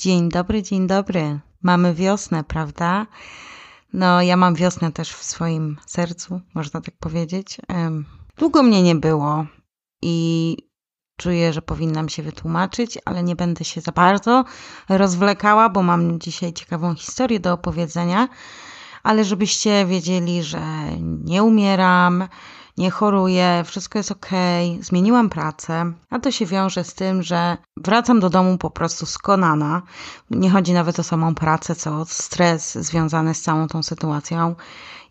Dzień dobry, dzień dobry. Mamy wiosnę, prawda? No, ja mam wiosnę też w swoim sercu, można tak powiedzieć. Długo mnie nie było i czuję, że powinnam się wytłumaczyć, ale nie będę się za bardzo rozwlekała, bo mam dzisiaj ciekawą historię do opowiedzenia. Ale żebyście wiedzieli, że nie umieram, nie choruję, wszystko jest ok, zmieniłam pracę, a to się wiąże z tym, że wracam do domu po prostu skonana. Nie chodzi nawet o samą pracę, co o stres związany z całą tą sytuacją.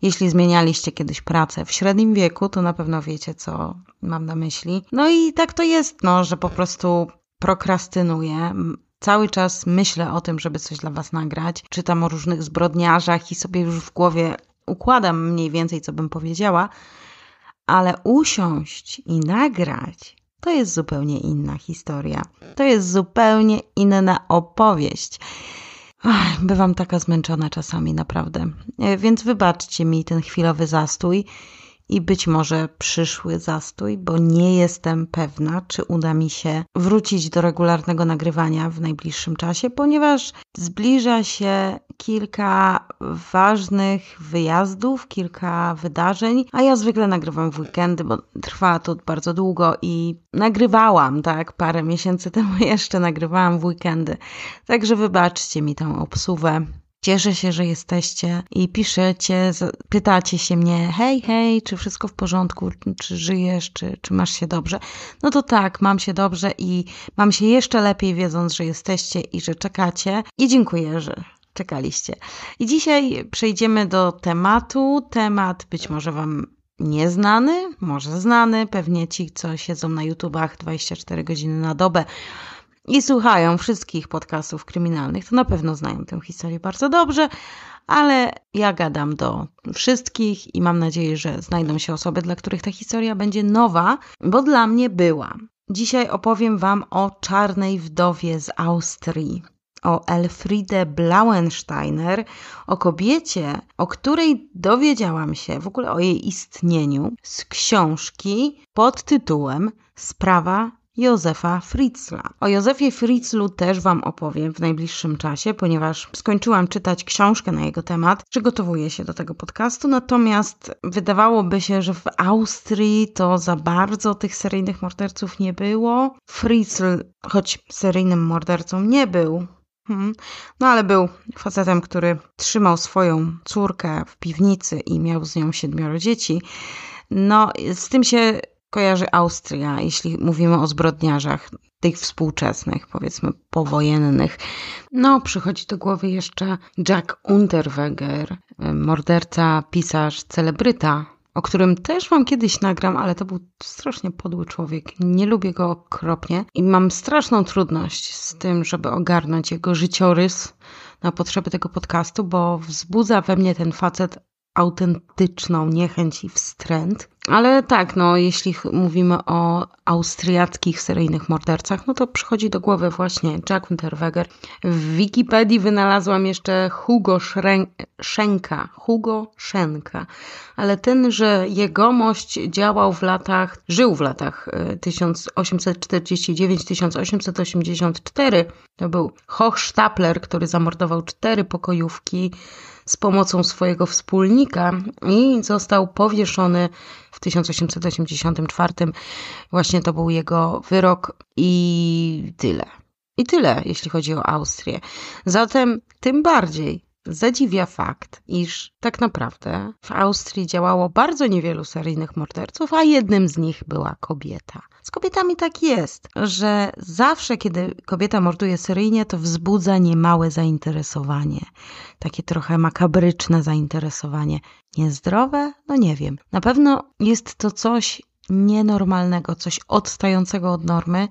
Jeśli zmienialiście kiedyś pracę w średnim wieku, to na pewno wiecie, co mam na myśli. No i tak to jest, no, że po prostu prokrastynuję, cały czas myślę o tym, żeby coś dla Was nagrać. Czytam o różnych zbrodniarzach i sobie już w głowie układam mniej więcej, co bym powiedziała, ale usiąść i nagrać to jest zupełnie inna historia. To jest zupełnie inna opowieść. Ach, bywam taka zmęczona czasami, naprawdę. E, więc wybaczcie mi ten chwilowy zastój i być może przyszły zastój, bo nie jestem pewna, czy uda mi się wrócić do regularnego nagrywania w najbliższym czasie, ponieważ zbliża się kilka ważnych wyjazdów, kilka wydarzeń, a ja zwykle nagrywam w weekendy, bo trwa to bardzo długo i nagrywałam, tak, parę miesięcy temu jeszcze nagrywałam w weekendy. Także wybaczcie mi tę obsuwę. Cieszę się, że jesteście i piszecie, pytacie się mnie, hej, hej, czy wszystko w porządku, czy żyjesz, czy, czy masz się dobrze. No to tak, mam się dobrze i mam się jeszcze lepiej, wiedząc, że jesteście i że czekacie. I dziękuję, że czekaliście. I dzisiaj przejdziemy do tematu. Temat być może Wam nieznany, może znany, pewnie ci, co siedzą na YouTubach 24 godziny na dobę i słuchają wszystkich podcastów kryminalnych, to na pewno znają tę historię bardzo dobrze, ale ja gadam do wszystkich i mam nadzieję, że znajdą się osoby, dla których ta historia będzie nowa, bo dla mnie była. Dzisiaj opowiem Wam o czarnej wdowie z Austrii, o Elfriede Blauensteiner, o kobiecie, o której dowiedziałam się w ogóle o jej istnieniu z książki pod tytułem Sprawa Józefa Fritzla. O Józefie Fritzlu też Wam opowiem w najbliższym czasie, ponieważ skończyłam czytać książkę na jego temat, przygotowuję się do tego podcastu, natomiast wydawałoby się, że w Austrii to za bardzo tych seryjnych morderców nie było. Fritzl, choć seryjnym mordercą nie był, hmm. no ale był facetem, który trzymał swoją córkę w piwnicy i miał z nią siedmioro dzieci. No, z tym się kojarzy Austria, jeśli mówimy o zbrodniarzach, tych współczesnych, powiedzmy powojennych. No, przychodzi do głowy jeszcze Jack Unterweger, morderca, pisarz, celebryta, o którym też wam kiedyś nagram, ale to był strasznie podły człowiek. Nie lubię go okropnie i mam straszną trudność z tym, żeby ogarnąć jego życiorys na potrzeby tego podcastu, bo wzbudza we mnie ten facet autentyczną niechęć i wstręt. Ale tak, no, jeśli mówimy o austriackich seryjnych mordercach, no to przychodzi do głowy właśnie Jack Unterweger. W Wikipedii wynalazłam jeszcze Hugo Szenka, Hugo Szenka, ale ten, że jegomość działał w latach, żył w latach 1849-1884, e, to był Hochstapler, który zamordował cztery pokojówki z pomocą swojego wspólnika i został powieszony w 1884. Właśnie to był jego wyrok i tyle. I tyle, jeśli chodzi o Austrię. Zatem tym bardziej zadziwia fakt, iż tak naprawdę w Austrii działało bardzo niewielu seryjnych morderców, a jednym z nich była kobieta. Z kobietami tak jest, że zawsze, kiedy kobieta morduje seryjnie, to wzbudza niemałe zainteresowanie. Takie trochę makabryczne zainteresowanie. Niezdrowe? No nie wiem. Na pewno jest to coś, nienormalnego, coś odstającego od normy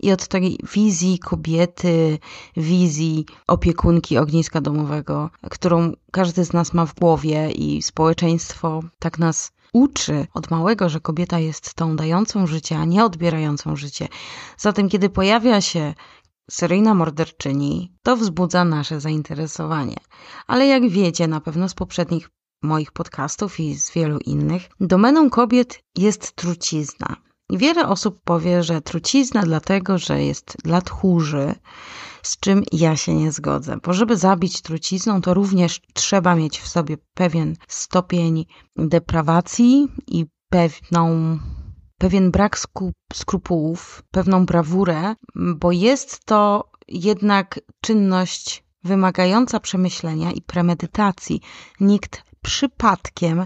i od tej wizji kobiety, wizji opiekunki ogniska domowego, którą każdy z nas ma w głowie i społeczeństwo tak nas uczy od małego, że kobieta jest tą dającą życie, a nie odbierającą życie. Zatem, kiedy pojawia się seryjna morderczyni, to wzbudza nasze zainteresowanie. Ale jak wiecie na pewno z poprzednich moich podcastów i z wielu innych, domeną kobiet jest trucizna. Wiele osób powie, że trucizna dlatego, że jest dla tchórzy, z czym ja się nie zgodzę, bo żeby zabić trucizną, to również trzeba mieć w sobie pewien stopień deprawacji i pewną pewien brak skrupułów, pewną brawurę, bo jest to jednak czynność wymagająca przemyślenia i premedytacji. Nikt przypadkiem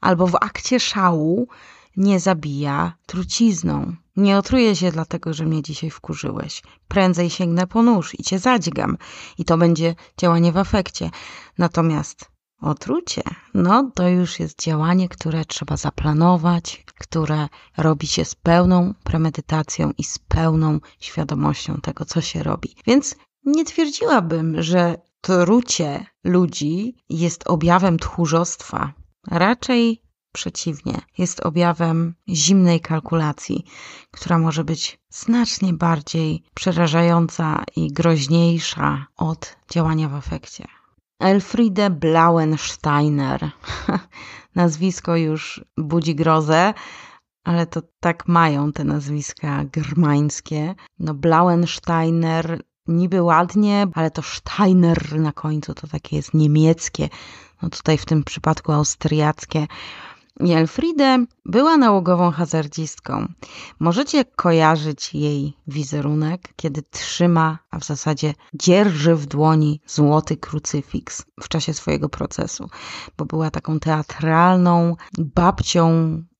albo w akcie szału nie zabija trucizną. Nie otruję się dlatego, że mnie dzisiaj wkurzyłeś. Prędzej sięgnę po nóż i cię zadźgam. I to będzie działanie w afekcie. Natomiast otrucie, no to już jest działanie, które trzeba zaplanować, które robi się z pełną premedytacją i z pełną świadomością tego, co się robi. Więc nie twierdziłabym, że trucie ludzi jest objawem tchórzostwa. Raczej przeciwnie, jest objawem zimnej kalkulacji, która może być znacznie bardziej przerażająca i groźniejsza od działania w afekcie. Elfriede Blauensteiner. Nazwisko już budzi grozę, ale to tak mają te nazwiska germańskie. No Blauensteiner niby ładnie, ale to Steiner na końcu to takie jest niemieckie, no tutaj w tym przypadku austriackie. I Elfriede była nałogową hazardzistką. Możecie kojarzyć jej wizerunek, kiedy trzyma, a w zasadzie dzierży w dłoni złoty krucyfiks w czasie swojego procesu, bo była taką teatralną babcią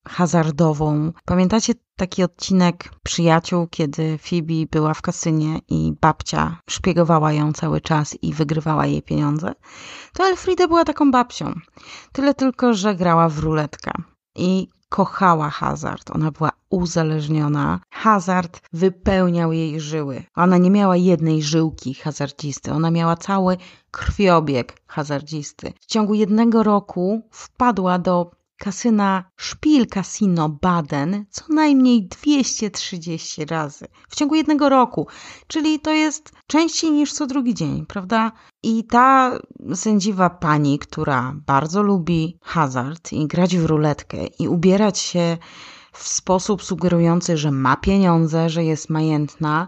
hazardową. Pamiętacie taki odcinek Przyjaciół, kiedy Phoebe była w kasynie i babcia szpiegowała ją cały czas i wygrywała jej pieniądze? To Elfrida była taką babcią. Tyle tylko, że grała w ruletkę. I kochała hazard. Ona była uzależniona. Hazard wypełniał jej żyły. Ona nie miała jednej żyłki hazardzisty, ona miała cały krwiobieg hazardzisty. W ciągu jednego roku wpadła do kasyna Spiel Casino Baden co najmniej 230 razy w ciągu jednego roku, czyli to jest częściej niż co drugi dzień, prawda? I ta sędziwa pani, która bardzo lubi hazard i grać w ruletkę i ubierać się w sposób sugerujący, że ma pieniądze, że jest majętna.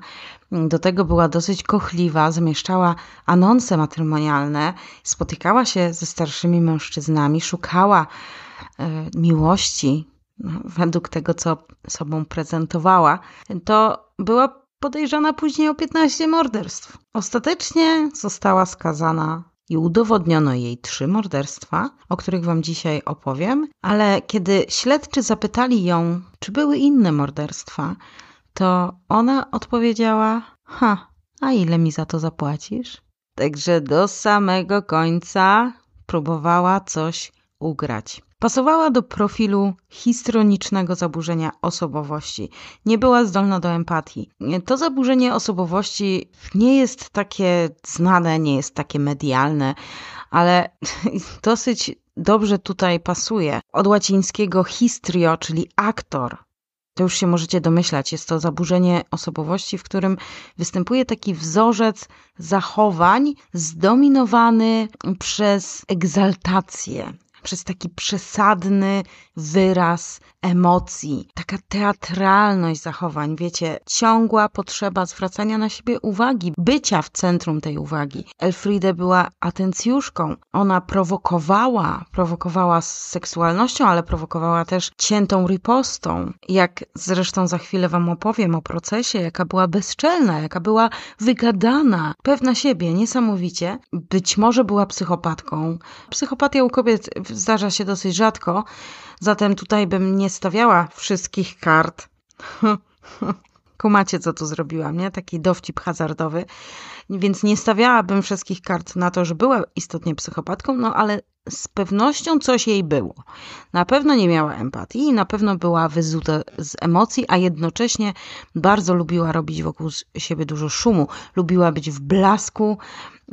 Do tego była dosyć kochliwa, zamieszczała anonce matrymonialne, spotykała się ze starszymi mężczyznami, szukała E, miłości, no, według tego, co sobą prezentowała, to była podejrzana później o 15 morderstw. Ostatecznie została skazana i udowodniono jej trzy morderstwa, o których Wam dzisiaj opowiem, ale kiedy śledczy zapytali ją, czy były inne morderstwa, to ona odpowiedziała: Ha, a ile mi za to zapłacisz? Także do samego końca próbowała coś ugrać. Pasowała do profilu histronicznego zaburzenia osobowości. Nie była zdolna do empatii. To zaburzenie osobowości nie jest takie znane, nie jest takie medialne, ale dosyć dobrze tutaj pasuje. Od łacińskiego histrio, czyli aktor. To już się możecie domyślać, jest to zaburzenie osobowości, w którym występuje taki wzorzec zachowań zdominowany przez egzaltację, przez taki przesadny wyraz emocji, taka teatralność zachowań, wiecie, ciągła potrzeba zwracania na siebie uwagi, bycia w centrum tej uwagi. Elfride była atencjuszką, ona prowokowała, prowokowała z seksualnością, ale prowokowała też ciętą ripostą, jak zresztą za chwilę wam opowiem o procesie, jaka była bezczelna, jaka była wygadana, pewna siebie, niesamowicie. Być może była psychopatką. Psychopatia u kobiet zdarza się dosyć rzadko, Zatem tutaj bym nie stawiała wszystkich kart. Kumacie, co tu zrobiłam, nie? Taki dowcip hazardowy. Więc nie stawiałabym wszystkich kart na to, że była istotnie psychopatką, no ale z pewnością coś jej było. Na pewno nie miała empatii i na pewno była wyzuta z emocji, a jednocześnie bardzo lubiła robić wokół siebie dużo szumu. Lubiła być w blasku,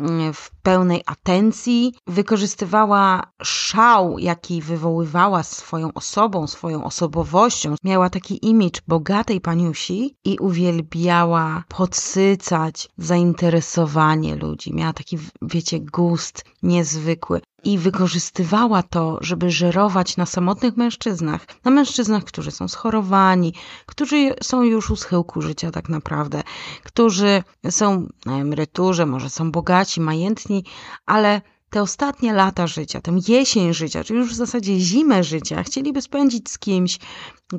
Mm, w pełnej atencji, wykorzystywała szał, jaki wywoływała swoją osobą, swoją osobowością. Miała taki imidż bogatej paniusi i uwielbiała podsycać zainteresowanie ludzi. Miała taki, wiecie, gust niezwykły i wykorzystywała to, żeby żerować na samotnych mężczyznach, na mężczyznach, którzy są schorowani, którzy są już u schyłku życia tak naprawdę, którzy są na emeryturze, może są bogaci, bogaci, majętni, ale te ostatnie lata życia, tę jesień życia, czy już w zasadzie zimę życia, chcieliby spędzić z kimś,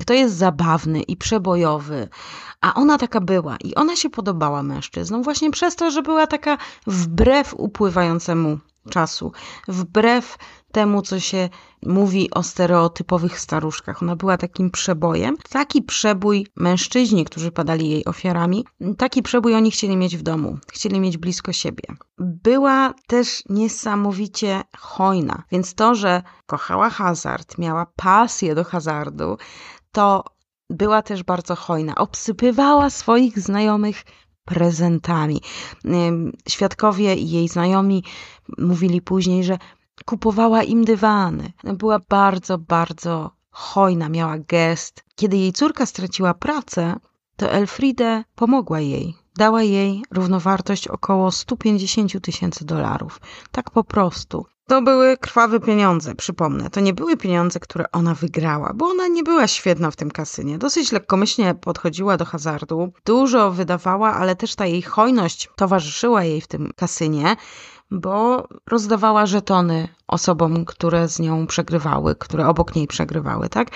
kto jest zabawny i przebojowy. A ona taka była i ona się podobała mężczyznom właśnie przez to, że była taka wbrew upływającemu czasu, wbrew temu, co się mówi o stereotypowych staruszkach. Ona była takim przebojem. Taki przebój mężczyźni, którzy padali jej ofiarami, taki przebój oni chcieli mieć w domu, chcieli mieć blisko siebie. Była też niesamowicie hojna, więc to, że kochała hazard, miała pasję do hazardu, to była też bardzo hojna. Obsypywała swoich znajomych prezentami. Świadkowie i jej znajomi mówili później, że kupowała im dywany. Była bardzo, bardzo hojna, miała gest. Kiedy jej córka straciła pracę, to Elfride pomogła jej. Dała jej równowartość około 150 tysięcy dolarów. Tak po prostu. To były krwawe pieniądze, przypomnę. To nie były pieniądze, które ona wygrała, bo ona nie była świetna w tym kasynie. Dosyć lekkomyślnie podchodziła do hazardu, dużo wydawała, ale też ta jej hojność towarzyszyła jej w tym kasynie bo rozdawała żetony osobom, które z nią przegrywały, które obok niej przegrywały, tak?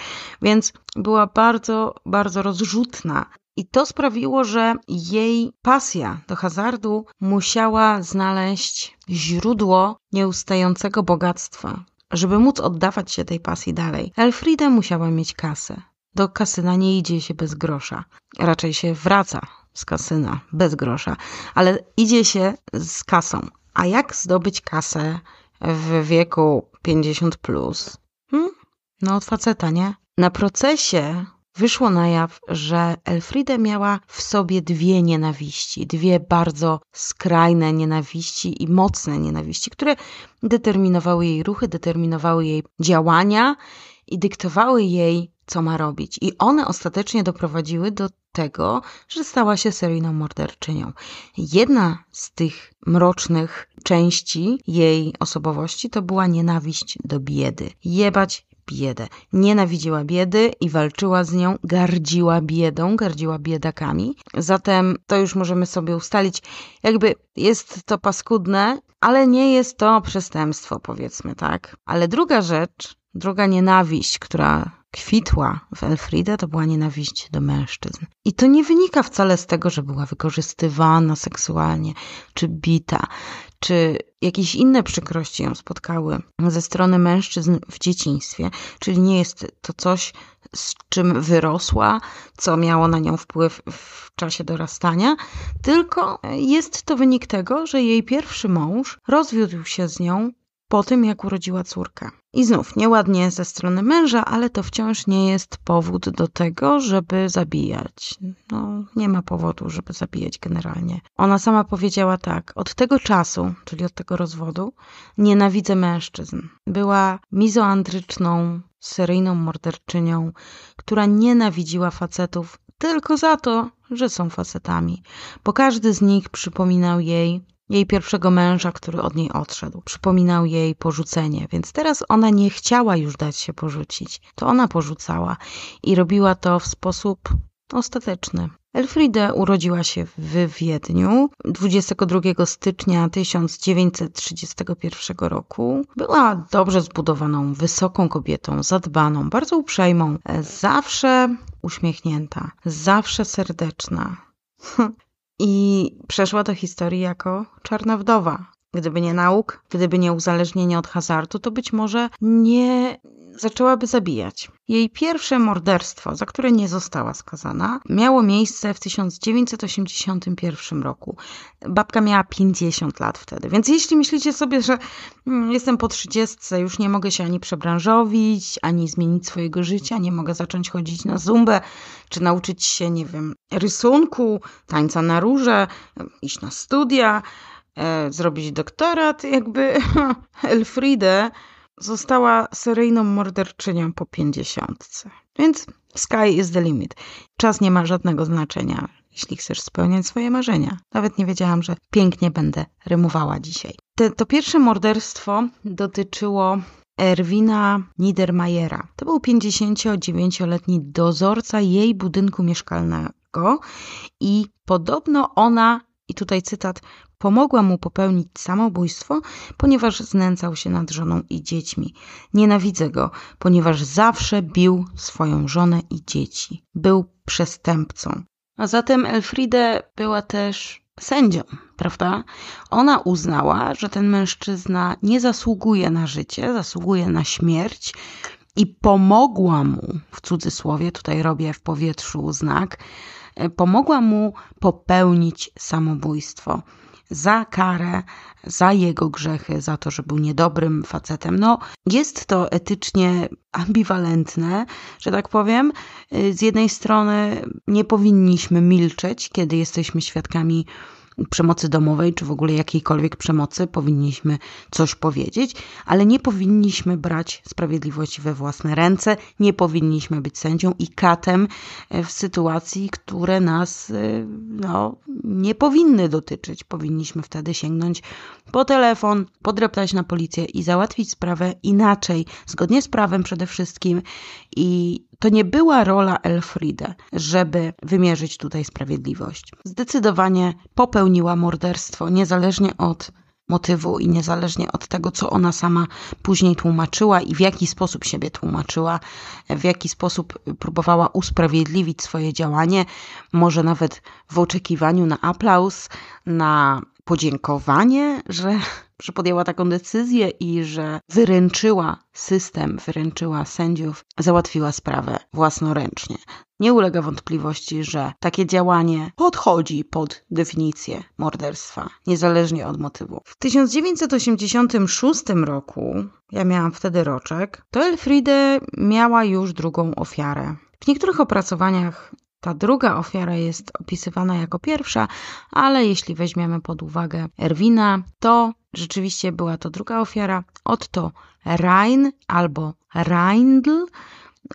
Więc była bardzo, bardzo rozrzutna. I to sprawiło, że jej pasja do hazardu musiała znaleźć źródło nieustającego bogactwa. Żeby móc oddawać się tej pasji dalej, Elfrida musiała mieć kasę. Do kasyna nie idzie się bez grosza, raczej się wraca z kasyna bez grosza, ale idzie się z kasą, a jak zdobyć kasę w wieku 50 plus? Hmm? No od faceta, nie? Na procesie wyszło na jaw, że Elfrida miała w sobie dwie nienawiści, dwie bardzo skrajne nienawiści i mocne nienawiści, które determinowały jej ruchy, determinowały jej działania i dyktowały jej co ma robić. I one ostatecznie doprowadziły do tego, że stała się seryjną morderczynią. Jedna z tych mrocznych części jej osobowości to była nienawiść do biedy. Jebać biedę. Nienawidziła biedy i walczyła z nią, gardziła biedą, gardziła biedakami. Zatem to już możemy sobie ustalić, jakby jest to paskudne, ale nie jest to przestępstwo, powiedzmy tak. Ale druga rzecz, druga nienawiść, która kwitła w Elfrida, to była nienawiść do mężczyzn. I to nie wynika wcale z tego, że była wykorzystywana seksualnie, czy bita, czy jakieś inne przykrości ją spotkały ze strony mężczyzn w dzieciństwie, czyli nie jest to coś, z czym wyrosła, co miało na nią wpływ w czasie dorastania, tylko jest to wynik tego, że jej pierwszy mąż rozwiódł się z nią po tym, jak urodziła córkę. I znów nieładnie ze strony męża, ale to wciąż nie jest powód do tego, żeby zabijać. No, nie ma powodu, żeby zabijać generalnie. Ona sama powiedziała tak: Od tego czasu, czyli od tego rozwodu, nienawidzę mężczyzn. Była mizoandryczną, seryjną morderczynią, która nienawidziła facetów tylko za to, że są facetami, bo każdy z nich przypominał jej jej pierwszego męża, który od niej odszedł. Przypominał jej porzucenie, więc teraz ona nie chciała już dać się porzucić. To ona porzucała i robiła to w sposób ostateczny. Elfride urodziła się w Wiedniu 22 stycznia 1931 roku. Była dobrze zbudowaną, wysoką kobietą, zadbaną, bardzo uprzejmą, zawsze uśmiechnięta, zawsze serdeczna. Hm i przeszła do historii jako czarna wdowa. Gdyby nie nauk, gdyby nie uzależnienie od hazardu, to być może nie zaczęłaby zabijać. Jej pierwsze morderstwo, za które nie została skazana, miało miejsce w 1981 roku. Babka miała 50 lat wtedy, więc jeśli myślicie sobie, że mm, jestem po 30, już nie mogę się ani przebranżowić, ani zmienić swojego życia, nie mogę zacząć chodzić na zumbę, czy nauczyć się, nie wiem, rysunku, tańca na róże, iść na studia, e, zrobić doktorat, jakby Elfriede została seryjną morderczynią po pięćdziesiątce. Więc sky is the limit. Czas nie ma żadnego znaczenia, jeśli chcesz spełniać swoje marzenia. Nawet nie wiedziałam, że pięknie będę rymowała dzisiaj. Te, to pierwsze morderstwo dotyczyło Erwina Niedermayera. To był 59-letni dozorca jej budynku mieszkalnego i podobno ona i tutaj cytat, pomogła mu popełnić samobójstwo, ponieważ znęcał się nad żoną i dziećmi. Nienawidzę go, ponieważ zawsze bił swoją żonę i dzieci. Był przestępcą. A zatem Elfriede była też sędzią, prawda? Ona uznała, że ten mężczyzna nie zasługuje na życie, zasługuje na śmierć i pomogła mu, w cudzysłowie, tutaj robię w powietrzu znak, E, pomogła mu popełnić samobójstwo za karę, za jego grzechy, za to, że był niedobrym facetem. No, jest to etycznie ambiwalentne, że tak powiem. E, z jednej strony nie powinniśmy milczeć, kiedy jesteśmy świadkami przemocy domowej, czy w ogóle jakiejkolwiek przemocy, powinniśmy coś powiedzieć, ale nie powinniśmy brać sprawiedliwości we własne ręce, nie powinniśmy być sędzią i katem e, w sytuacji, które nas e, no, nie powinny dotyczyć. Powinniśmy wtedy sięgnąć po telefon, podreptać na policję i załatwić sprawę inaczej, zgodnie z prawem przede wszystkim i to nie była rola Elfride, żeby wymierzyć tutaj sprawiedliwość. Zdecydowanie popełniła morderstwo, niezależnie od motywu i niezależnie od tego, co ona sama później tłumaczyła i w jaki sposób siebie tłumaczyła, w jaki sposób próbowała usprawiedliwić swoje działanie, może nawet w oczekiwaniu na aplauz, na podziękowanie, że że podjęła taką decyzję i że wyręczyła system, wyręczyła sędziów, załatwiła sprawę własnoręcznie. Nie ulega wątpliwości, że takie działanie podchodzi pod definicję morderstwa, niezależnie od motywu. W 1986 roku, ja miałam wtedy roczek, to Elfriede miała już drugą ofiarę. W niektórych opracowaniach ta druga ofiara jest opisywana jako pierwsza, ale jeśli weźmiemy pod uwagę Erwina, to rzeczywiście była to druga ofiara. Otto Rhein albo Reindl.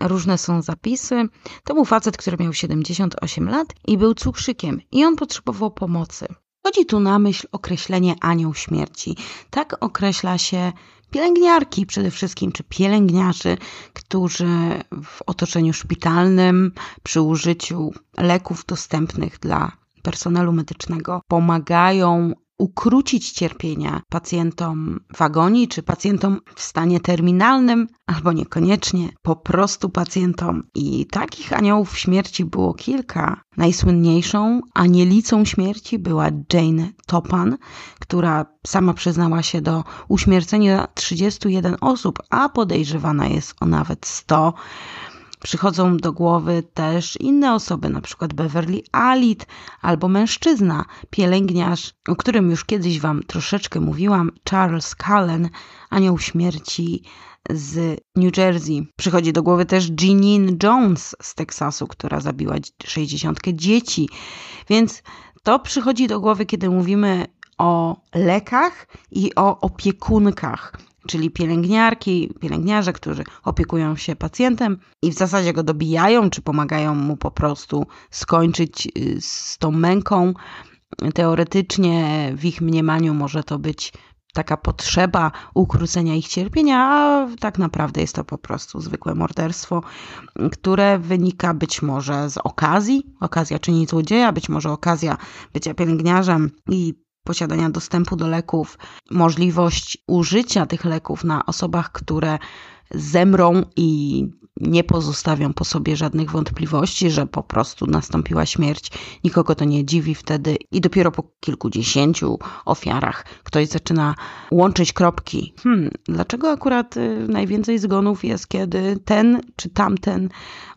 Różne są zapisy. To był facet, który miał 78 lat i był cukrzykiem, i on potrzebował pomocy. Chodzi tu na myśl określenie anioł śmierci. Tak określa się pielęgniarki przede wszystkim, czy pielęgniarzy, którzy w otoczeniu szpitalnym przy użyciu leków dostępnych dla personelu medycznego pomagają ukrócić cierpienia pacjentom w agonii czy pacjentom w stanie terminalnym, albo niekoniecznie, po prostu pacjentom. I takich aniołów śmierci było kilka. Najsłynniejszą anielicą śmierci była Jane Topan, która sama przyznała się do uśmiercenia 31 osób, a podejrzewana jest o nawet 100. Przychodzą do głowy też inne osoby, na przykład Beverly Alit albo mężczyzna, pielęgniarz, o którym już kiedyś Wam troszeczkę mówiłam, Charles Cullen, anioł śmierci z New Jersey. Przychodzi do głowy też Jeanine Jones z Teksasu, która zabiła 60 dzieci. Więc to przychodzi do głowy, kiedy mówimy o lekach i o opiekunkach czyli pielęgniarki, pielęgniarze, którzy opiekują się pacjentem i w zasadzie go dobijają, czy pomagają mu po prostu skończyć y, z tą męką. Teoretycznie w ich mniemaniu może to być taka potrzeba ukrócenia ich cierpienia, a tak naprawdę jest to po prostu zwykłe morderstwo, które wynika być może z okazji, okazja czyni złodzieja, być może okazja bycia pielęgniarzem i posiadania dostępu do leków, możliwość użycia tych leków na osobach, które zemrą i nie pozostawią po sobie żadnych wątpliwości, że po prostu nastąpiła śmierć. Nikogo to nie dziwi wtedy i dopiero po kilkudziesięciu ofiarach ktoś zaczyna łączyć kropki. Hmm, dlaczego akurat y, najwięcej zgonów jest, kiedy ten czy tamten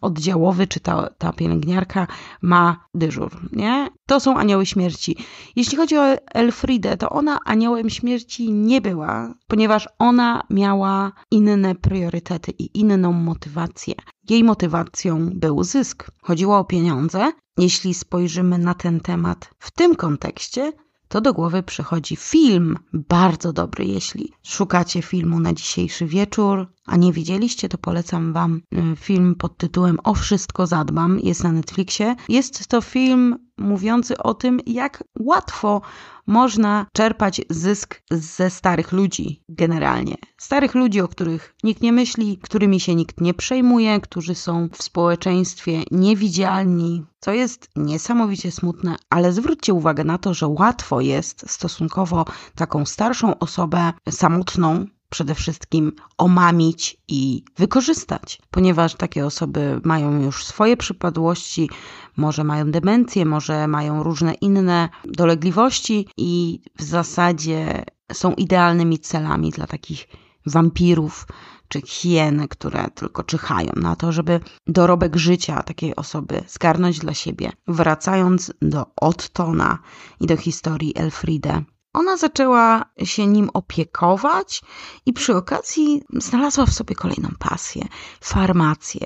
oddziałowy, czy ta, ta pielęgniarka ma dyżur, nie? To są anioły śmierci. Jeśli chodzi o Elfridę, to ona aniołem śmierci nie była, ponieważ ona miała inne priorytety priorytety i inną motywację. Jej motywacją był zysk. Chodziło o pieniądze. Jeśli spojrzymy na ten temat w tym kontekście, to do głowy przychodzi film, bardzo dobry. Jeśli szukacie filmu na dzisiejszy wieczór, a nie widzieliście, to polecam Wam y, film pod tytułem O Wszystko Zadbam. Jest na Netflixie. Jest to film mówiący o tym, jak łatwo można czerpać zysk ze starych ludzi generalnie. Starych ludzi, o których nikt nie myśli, którymi się nikt nie przejmuje, którzy są w społeczeństwie niewidzialni, co jest niesamowicie smutne, ale zwróćcie uwagę na to, że łatwo jest stosunkowo taką starszą osobę samotną przede wszystkim omamić i wykorzystać, ponieważ takie osoby mają już swoje przypadłości, może mają demencję, może mają różne inne dolegliwości i w zasadzie są idealnymi celami dla takich wampirów czy hien, które tylko czyhają na to, żeby dorobek życia takiej osoby zgarnąć dla siebie. Wracając do Ottona i do historii Elfride, ona zaczęła się nim opiekować i przy okazji znalazła w sobie kolejną pasję farmację,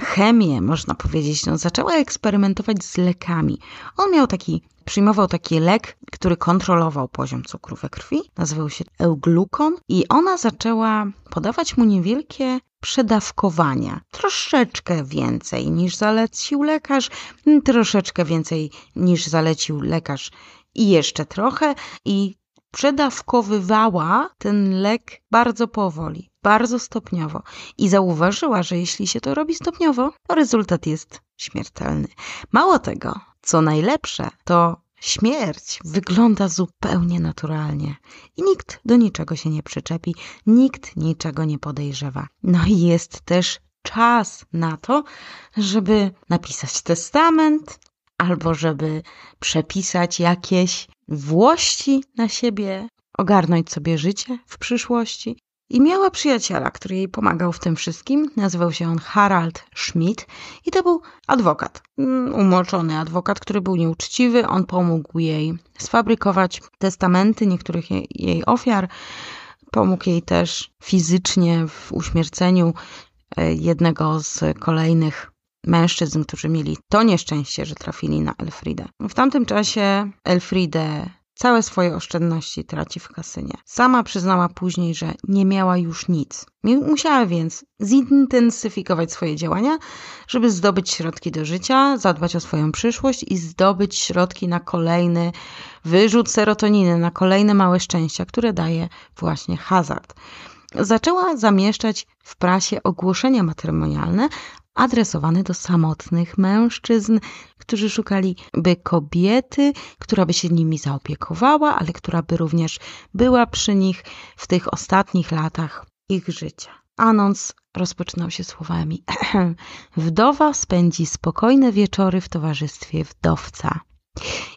chemię, można powiedzieć. No, zaczęła eksperymentować z lekami. On miał taki, przyjmował taki lek, który kontrolował poziom cukru we krwi, nazywał się euglukon i ona zaczęła podawać mu niewielkie przedawkowania. Troszeczkę więcej niż zalecił lekarz, troszeczkę więcej niż zalecił lekarz i jeszcze trochę i przedawkowywała ten lek bardzo powoli, bardzo stopniowo i zauważyła, że jeśli się to robi stopniowo, to rezultat jest śmiertelny. Mało tego, co najlepsze, to Śmierć wygląda zupełnie naturalnie i nikt do niczego się nie przyczepi, nikt niczego nie podejrzewa. No i jest też czas na to, żeby napisać testament, albo żeby przepisać jakieś włości na siebie, ogarnąć sobie życie w przyszłości. I miała przyjaciela, który jej pomagał w tym wszystkim. Nazywał się on Harald Schmidt i to był adwokat. Mm, umoczony adwokat, który był nieuczciwy. On pomógł jej sfabrykować testamenty niektórych jej ofiar. Pomógł jej też fizycznie w uśmierceniu e, jednego z kolejnych mężczyzn, którzy mieli to nieszczęście, że trafili na Elfridę. W tamtym czasie Elfridę Całe swoje oszczędności traci w kasynie. Sama przyznała później, że nie miała już nic. Musiała więc zintensyfikować swoje działania, żeby zdobyć środki do życia, zadbać o swoją przyszłość i zdobyć środki na kolejny wyrzut serotoniny, na kolejne małe szczęścia, które daje właśnie hazard zaczęła zamieszczać w prasie ogłoszenia matrymonialne, adresowany do samotnych mężczyzn, którzy szukali by kobiety, która by się nimi zaopiekowała, ale która by również była przy nich w tych ostatnich latach ich życia. Anons rozpoczynał się słowami: Wdowa spędzi spokojne wieczory w towarzystwie wdowca.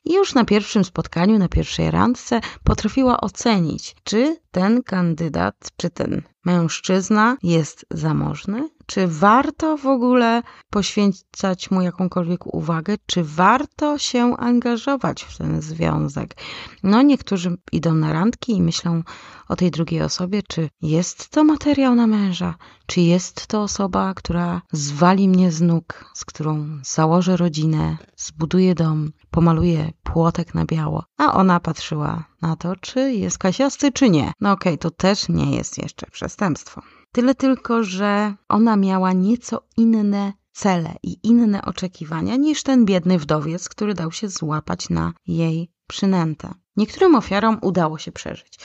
I już na pierwszym spotkaniu, na pierwszej randce potrafiła ocenić, czy ten kandydat, czy ten mężczyzna jest zamożny? Czy warto w ogóle poświęcać mu jakąkolwiek uwagę? Czy warto się angażować w ten związek? No, niektórzy idą na randki i myślą o tej drugiej osobie, czy jest to materiał na męża? Czy jest to osoba, która zwali mnie z nóg, z którą założę rodzinę, zbuduje dom, pomaluje płotek na biało? A ona patrzyła na to, czy jest kasiasty, czy nie. No okej, okay, to też nie jest jeszcze przestępstwo. Tyle tylko, że ona miała nieco inne cele i inne oczekiwania niż ten biedny wdowiec, który dał się złapać na jej przynętę. Niektórym ofiarom udało się przeżyć.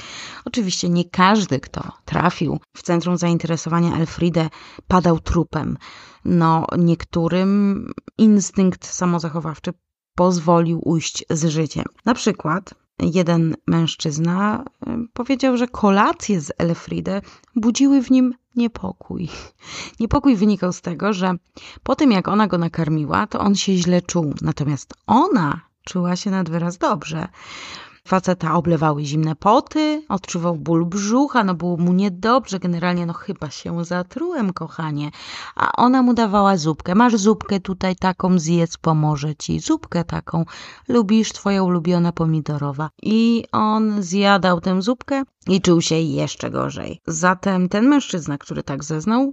Oczywiście nie każdy, kto trafił w centrum zainteresowania Elfride, padał trupem. No, niektórym instynkt samozachowawczy pozwolił ujść z życiem. Na przykład Jeden mężczyzna y, powiedział, że kolacje z Elfridę budziły w nim niepokój. Niepokój wynikał z tego, że po tym jak ona go nakarmiła, to on się źle czuł, natomiast ona czuła się nad wyraz dobrze. Faceta oblewały zimne poty, odczuwał ból brzucha, no było mu niedobrze, generalnie no chyba się zatrułem, kochanie. A ona mu dawała zupkę. Masz zupkę tutaj taką, zjedz, pomoże ci. Zupkę taką, lubisz, twoja ulubiona pomidorowa. I on zjadał tę zupkę i czuł się jeszcze gorzej. Zatem ten mężczyzna, który tak zeznał,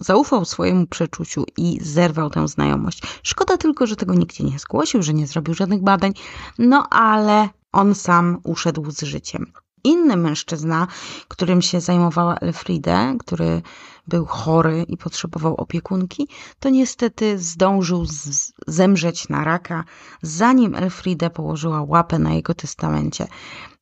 Zaufał swojemu przeczuciu i zerwał tę znajomość. Szkoda tylko, że tego nigdzie nie zgłosił, że nie zrobił żadnych badań, no ale on sam uszedł z życiem. Inny mężczyzna, którym się zajmowała Elfride, który był chory i potrzebował opiekunki, to niestety zdążył zemrzeć na raka, zanim Elfride położyła łapę na jego testamencie,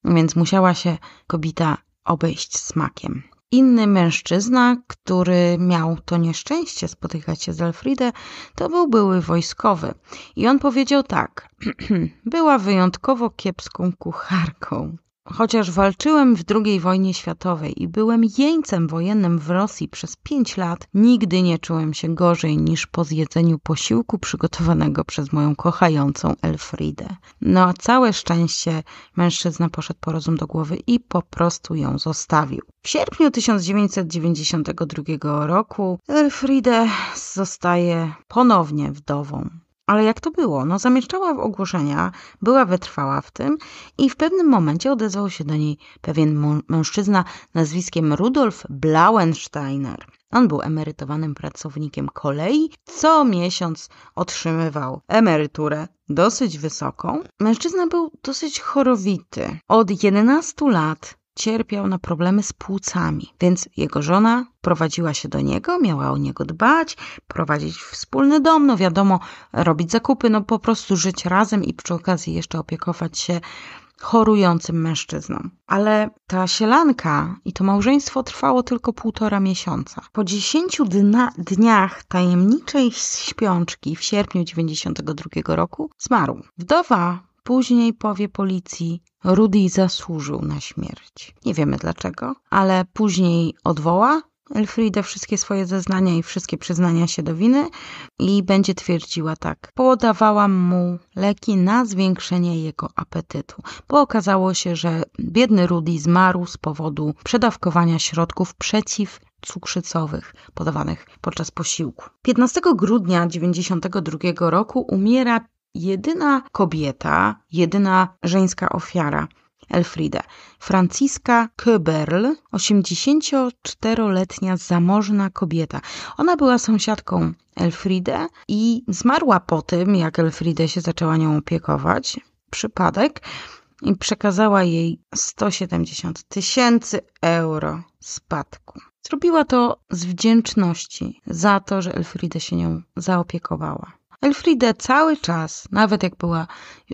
więc musiała się kobita obejść smakiem. Inny mężczyzna, który miał to nieszczęście spotykać się z Alfredem, to był były wojskowy. I on powiedział tak: Była wyjątkowo kiepską kucharką. Chociaż walczyłem w II wojnie światowej i byłem jeńcem wojennym w Rosji przez pięć lat, nigdy nie czułem się gorzej niż po zjedzeniu posiłku przygotowanego przez moją kochającą Elfridę. No a całe szczęście mężczyzna poszedł po rozum do głowy i po prostu ją zostawił. W sierpniu 1992 roku Elfridę zostaje ponownie wdową. Ale jak to było? No, zamieszczała w ogłoszenia, była wytrwała w tym i w pewnym momencie odezwał się do niej pewien mężczyzna nazwiskiem Rudolf Blauensteiner. On był emerytowanym pracownikiem kolei, co miesiąc otrzymywał emeryturę dosyć wysoką. Mężczyzna był dosyć chorowity. Od 11 lat cierpiał na problemy z płucami, więc jego żona prowadziła się do niego, miała o niego dbać, prowadzić wspólny dom, no wiadomo, robić zakupy, no po prostu żyć razem i przy okazji jeszcze opiekować się chorującym mężczyzną. Ale ta sielanka i to małżeństwo trwało tylko półtora miesiąca. Po dziesięciu dna, dniach tajemniczej śpiączki w sierpniu 92 roku zmarł. Wdowa Później powie policji, Rudy zasłużył na śmierć. Nie wiemy dlaczego, ale później odwoła Elfrida wszystkie swoje zeznania i wszystkie przyznania się do winy i będzie twierdziła tak. Podawałam mu leki na zwiększenie jego apetytu, bo okazało się, że biedny Rudy zmarł z powodu przedawkowania środków przeciw cukrzycowych podawanych podczas posiłku. 15 grudnia 1992 roku umiera jedyna kobieta, jedyna żeńska ofiara Elfriede. Franciska Köberl, 84-letnia zamożna kobieta. Ona była sąsiadką Elfriede i zmarła po tym, jak Elfriede się zaczęła nią opiekować. Przypadek. I przekazała jej 170 tysięcy euro spadku. Zrobiła to z wdzięczności za to, że Elfriede się nią zaopiekowała. Elfrida cały czas, nawet jak była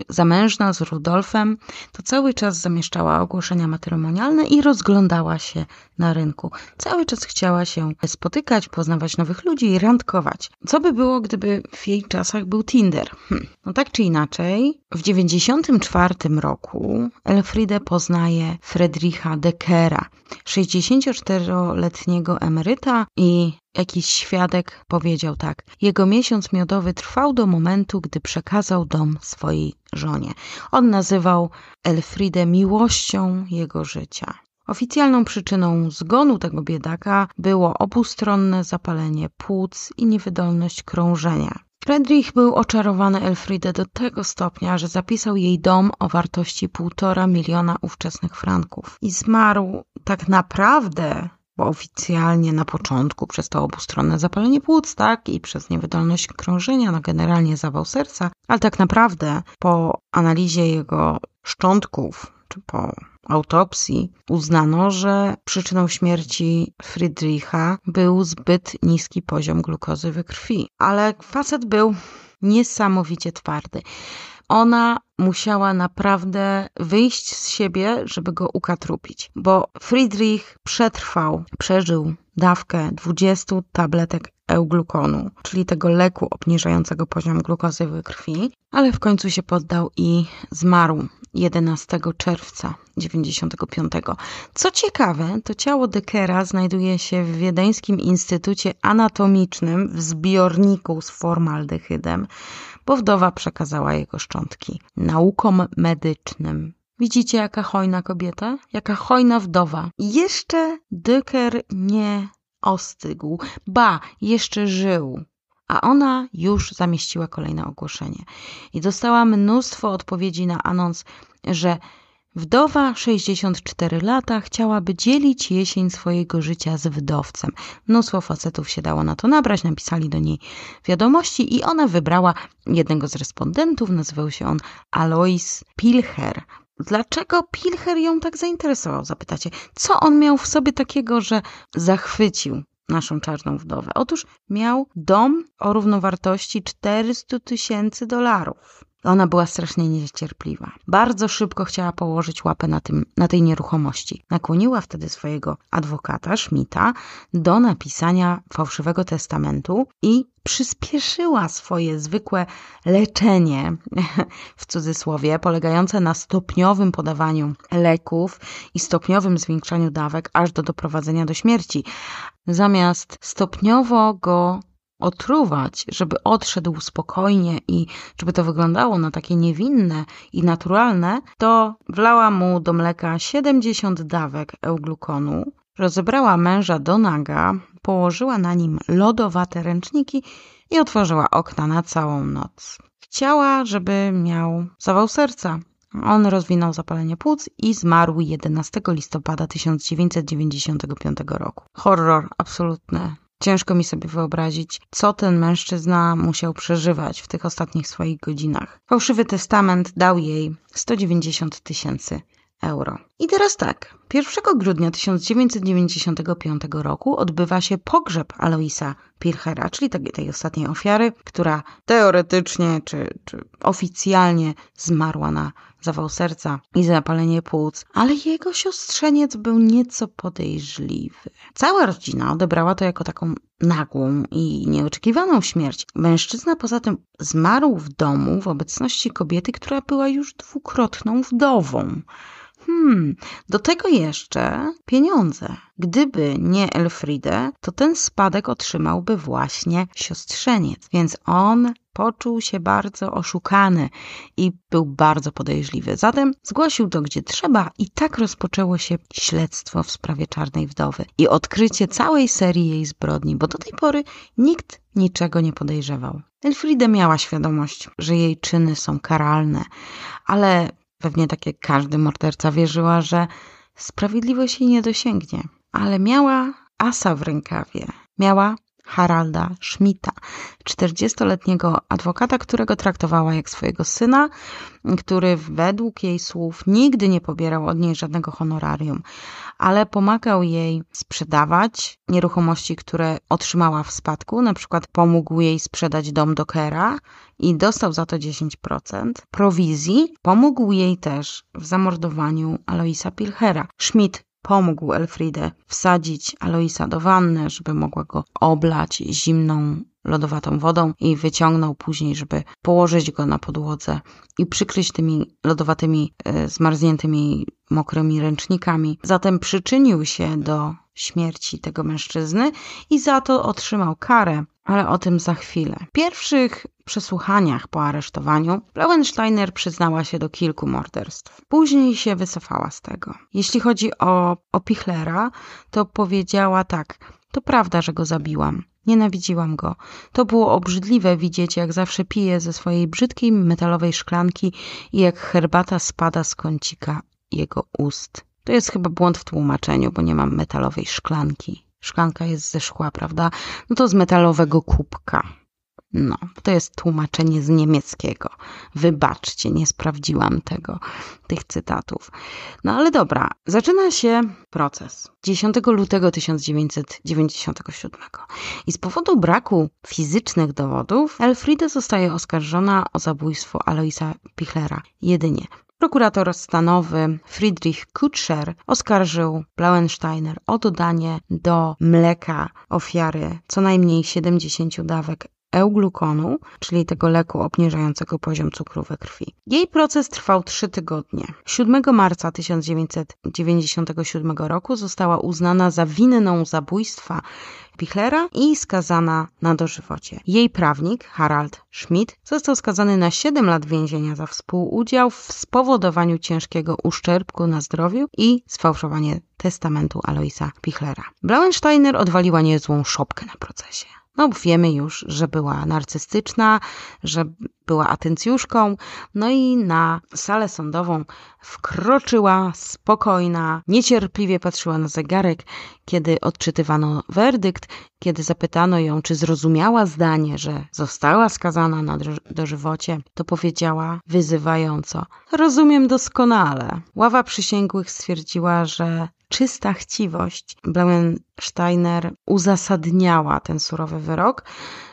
zamężna z Rudolfem, to cały czas zamieszczała ogłoszenia matrymonialne i rozglądała się na rynku. Cały czas chciała się spotykać, poznawać nowych ludzi i randkować. Co by było, gdyby w jej czasach był Tinder? Hm. No tak czy inaczej, w 1994 roku Elfriede poznaje Friedricha Deckera, 64-letniego emeryta i Jakiś świadek powiedział tak: Jego miesiąc miodowy trwał do momentu, gdy przekazał dom swojej żonie. On nazywał Elfridę miłością jego życia. Oficjalną przyczyną zgonu tego biedaka było obustronne zapalenie płuc i niewydolność krążenia. Fredrich był oczarowany Elfridę do tego stopnia, że zapisał jej dom o wartości półtora miliona ówczesnych franków i zmarł tak naprawdę bo oficjalnie na początku przez to obustronne zapalenie płuc, tak, i przez niewydolność krążenia, no generalnie zawał serca, ale tak naprawdę po analizie jego szczątków, czy po autopsji uznano, że przyczyną śmierci Friedricha był zbyt niski poziom glukozy we krwi. Ale facet był niesamowicie twardy ona musiała naprawdę wyjść z siebie, żeby go ukatrupić, bo Friedrich przetrwał, przeżył dawkę 20 tabletek euglukonu, czyli tego leku obniżającego poziom glukozy w krwi, ale w końcu się poddał i zmarł 11 czerwca 95. Co ciekawe, to ciało Dekera znajduje się w Wiedeńskim Instytucie Anatomicznym w zbiorniku z formaldehydem bo wdowa przekazała jego szczątki naukom medycznym. Widzicie, jaka hojna kobieta? Jaka hojna wdowa. Jeszcze Dyker nie ostygł, ba, jeszcze żył. A ona już zamieściła kolejne ogłoszenie. I dostała mnóstwo odpowiedzi na anons, że Wdowa, 64 lata, chciałaby dzielić jesień swojego życia z wdowcem. Mnóstwo facetów się dało na to nabrać, napisali do niej wiadomości i ona wybrała jednego z respondentów, nazywał się on Alois Pilcher. Dlaczego Pilcher ją tak zainteresował, zapytacie? Co on miał w sobie takiego, że zachwycił naszą czarną wdowę? Otóż miał dom o równowartości 400 tysięcy dolarów. Ona była strasznie niecierpliwa. Bardzo szybko chciała położyć łapę na, tym, na tej nieruchomości. Nakłoniła wtedy swojego adwokata, Schmidta, do napisania fałszywego testamentu i przyspieszyła swoje zwykłe leczenie, w cudzysłowie, polegające na stopniowym podawaniu leków i stopniowym zwiększaniu dawek aż do doprowadzenia do śmierci. Zamiast stopniowo go otruwać, żeby odszedł spokojnie i żeby to wyglądało na takie niewinne i naturalne, to wlała mu do mleka 70 dawek euglukonu, rozebrała męża do naga, położyła na nim lodowate ręczniki i otworzyła okna na całą noc. Chciała, żeby miał zawał serca, on rozwinął zapalenie płuc i zmarł 11 listopada 1995 roku. Horror absolutny. Ciężko mi sobie wyobrazić, co ten mężczyzna musiał przeżywać w tych ostatnich swoich godzinach. Fałszywy testament dał jej 190 tysięcy euro. I teraz tak, 1 grudnia 1995 roku odbywa się pogrzeb Aloisa Pirchera, czyli tej, tej ostatniej ofiary, która teoretycznie czy, czy oficjalnie zmarła na zawał serca i zapalenie płuc, ale jego siostrzeniec był nieco podejrzliwy. Cała rodzina odebrała to jako taką nagłą i nieoczekiwaną śmierć. Mężczyzna poza tym zmarł w domu w obecności kobiety, która była już dwukrotną wdową. Hmm, do tego jeszcze pieniądze. Gdyby nie Elfride, to ten spadek otrzymałby właśnie siostrzeniec, więc on poczuł się bardzo oszukany i był bardzo podejrzliwy. Zatem zgłosił to gdzie trzeba i tak rozpoczęło się śledztwo w sprawie Czarnej Wdowy i odkrycie całej serii jej zbrodni, bo do tej pory nikt niczego nie podejrzewał. Elfrida miała świadomość, że jej czyny są karalne, ale pewnie tak jak każdy morderca wierzyła, że sprawiedliwość jej nie dosięgnie. Ale miała asa w rękawie. Miała Haralda Schmidta, 40-letniego adwokata, którego traktowała jak swojego syna, który według jej słów nigdy nie pobierał od niej żadnego honorarium, ale pomagał jej sprzedawać nieruchomości, które otrzymała w spadku, na przykład pomógł jej sprzedać dom dokera i dostał za to 10% prowizji. Pomógł jej też w zamordowaniu Aloisa Pilchera. Schmidt pomógł Elfridę wsadzić Aloisa do wanny, żeby mogła go oblać zimną, lodowatą wodą i wyciągnął później, żeby położyć go na podłodze i przykryć tymi lodowatymi, e, zmarzniętymi, mokrymi ręcznikami. Zatem przyczynił się do śmierci tego mężczyzny i za to otrzymał karę, ale o tym za chwilę. pierwszych przesłuchaniach po aresztowaniu Blauensteiner przyznała się do kilku morderstw. Później się wycofała z tego. Jeśli chodzi o, o Pichlera, to powiedziała tak: To prawda, że go zabiłam. Nienawidziłam go. To było obrzydliwe widzieć, jak zawsze pije ze swojej brzydkiej metalowej szklanki i jak herbata spada z kącika jego ust. To jest chyba błąd w tłumaczeniu, bo nie mam metalowej szklanki. Szklanka jest ze szkła, prawda? No to z metalowego kubka. No, to jest tłumaczenie z niemieckiego. Wybaczcie, nie sprawdziłam tego, tych cytatów. No ale dobra, zaczyna się proces 10 lutego 1997 i z powodu braku fizycznych dowodów Elfrida zostaje oskarżona o zabójstwo Aloisa Pichlera jedynie. Prokurator stanowy Friedrich Kutscher oskarżył Blauensteiner o dodanie do mleka ofiary co najmniej 70 dawek Euglukonu, czyli tego leku obniżającego poziom cukru we krwi. Jej proces trwał 3 tygodnie. 7 marca 1997 roku została uznana za winną zabójstwa Pichlera i skazana na dożywocie. Jej prawnik, Harald Schmidt, został skazany na 7 lat więzienia za współudział w spowodowaniu ciężkiego uszczerbku na zdrowiu i sfałszowanie testamentu Aloisa Pichlera. Blauensteiner odwaliła niezłą szopkę na procesie. No wiemy już, że była narcystyczna, że była atencjuszką, no i na salę sądową wkroczyła spokojna, niecierpliwie patrzyła na zegarek, kiedy odczytywano werdykt, kiedy zapytano ją, czy zrozumiała zdanie, że została skazana na dożywocie, to powiedziała wyzywająco: Rozumiem doskonale. Ława przysięgłych stwierdziła, że czysta chciwość Blauensteiner uzasadniała ten surowy wyrok,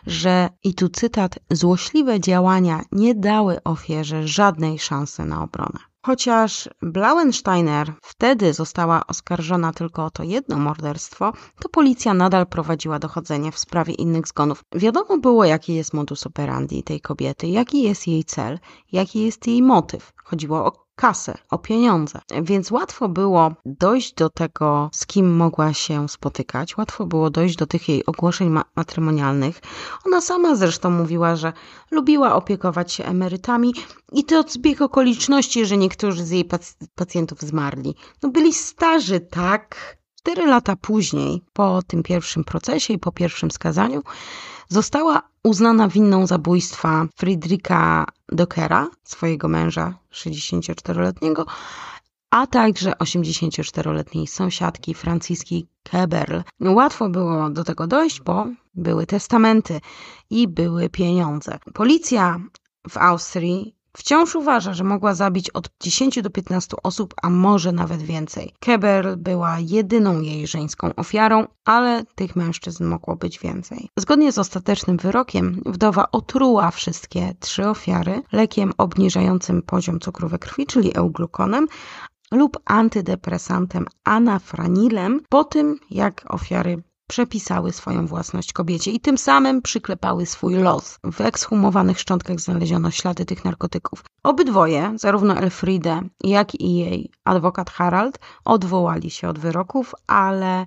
że i tu cytat: złośliwe działania nie dały ofierze żadnej szansy na obronę. Chociaż Blauensteiner wtedy została oskarżona tylko o to jedno morderstwo, to policja nadal prowadziła dochodzenie w sprawie innych zgonów. Wiadomo było, jaki jest modus operandi tej kobiety, jaki jest jej cel, jaki jest jej motyw. Chodziło o kasę, o pieniądze. Więc łatwo było dojść do tego, z kim mogła się spotykać, łatwo było dojść do tych jej ogłoszeń matrymonialnych. Ona sama zresztą mówiła, że lubiła opiekować się emerytami i to zbieg okoliczności, że niektórzy z jej pac pacjentów zmarli. No byli starzy, tak? Cztery lata później, po tym pierwszym procesie i po pierwszym skazaniu, Została uznana winną zabójstwa Friedricha Dockera, swojego męża 64-letniego, a także 84-letniej sąsiadki Franciski Keberl. Łatwo było do tego dojść, bo były testamenty i były pieniądze. Policja w Austrii Wciąż uważa, że mogła zabić od 10 do 15 osób, a może nawet więcej. Keberl była jedyną jej żeńską ofiarą, ale tych mężczyzn mogło być więcej. Zgodnie z ostatecznym wyrokiem, wdowa otruła wszystkie trzy ofiary lekiem obniżającym poziom cukru we krwi, czyli euglukonem, lub antydepresantem anafranilem po tym, jak ofiary przepisały swoją własność kobiecie i tym samym przyklepały swój los. W ekshumowanych szczątkach znaleziono ślady tych narkotyków. Obydwoje, zarówno Elfriede, jak i jej adwokat Harald, odwołali się od wyroków, ale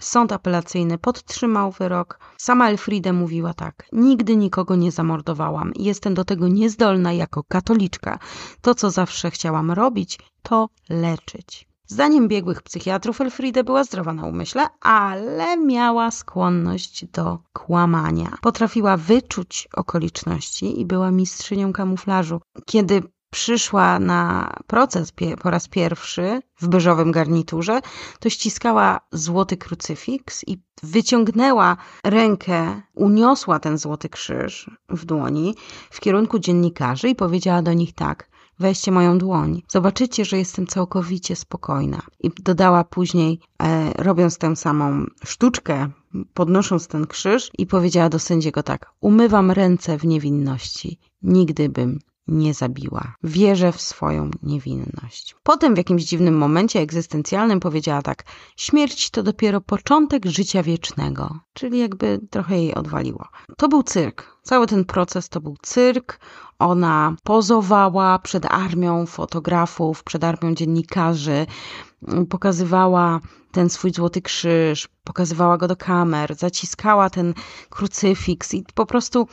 Sąd apelacyjny podtrzymał wyrok. Sama Elfride mówiła tak: Nigdy nikogo nie zamordowałam. Jestem do tego niezdolna jako katoliczka. To, co zawsze chciałam robić, to leczyć. Zdaniem biegłych psychiatrów Elfrida była zdrowa na umyśle, ale miała skłonność do kłamania. Potrafiła wyczuć okoliczności i była mistrzynią kamuflażu. Kiedy przyszła na proces po raz pierwszy w beżowym garniturze, to ściskała złoty krucyfiks i wyciągnęła rękę, uniosła ten złoty krzyż w dłoni w kierunku dziennikarzy i powiedziała do nich tak: weźcie moją dłoń. Zobaczycie, że jestem całkowicie spokojna. I dodała później, e, robiąc tę samą sztuczkę, podnosząc ten krzyż i powiedziała do sędziego tak: Umywam ręce w niewinności. Nigdy bym nie zabiła. Wierzę w swoją niewinność. Potem w jakimś dziwnym momencie egzystencjalnym powiedziała tak: Śmierć to dopiero początek życia wiecznego, czyli jakby trochę jej odwaliło. To był cyrk. Cały ten proces to był cyrk. Ona pozowała przed armią fotografów, przed armią dziennikarzy, pokazywała ten swój złoty krzyż, pokazywała go do kamer, zaciskała ten krucyfiks i po prostu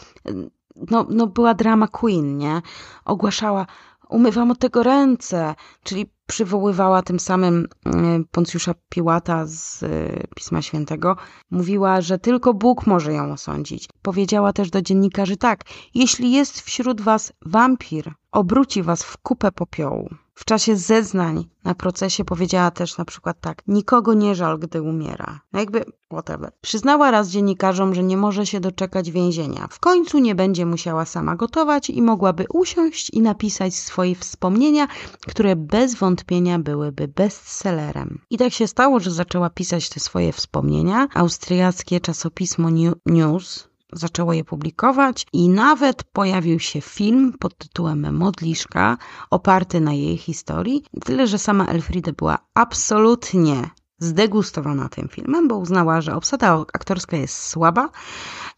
no, no była drama queen, nie? Ogłaszała, umywam od tego ręce, czyli przywoływała tym samym mm, Poncjusza Piłata z y, Pisma Świętego. Mówiła, że tylko Bóg może ją osądzić. Powiedziała też do dziennikarzy tak, jeśli jest wśród was wampir, obróci was w kupę popiołu. W czasie zeznań na procesie powiedziała też na przykład tak: Nikogo nie żal, gdy umiera. No jakby whatever. Przyznała raz dziennikarzom, że nie może się doczekać więzienia. W końcu nie będzie musiała sama gotować i mogłaby usiąść i napisać swoje wspomnienia, które bez wątpienia byłyby bestsellerem. I tak się stało, że zaczęła pisać te swoje wspomnienia. Austriackie czasopismo New News zaczęło je publikować i nawet pojawił się film pod tytułem Modliszka, oparty na jej historii. Tyle, że sama Elfrida była absolutnie zdegustowana tym filmem, bo uznała, że obsada aktorska jest słaba,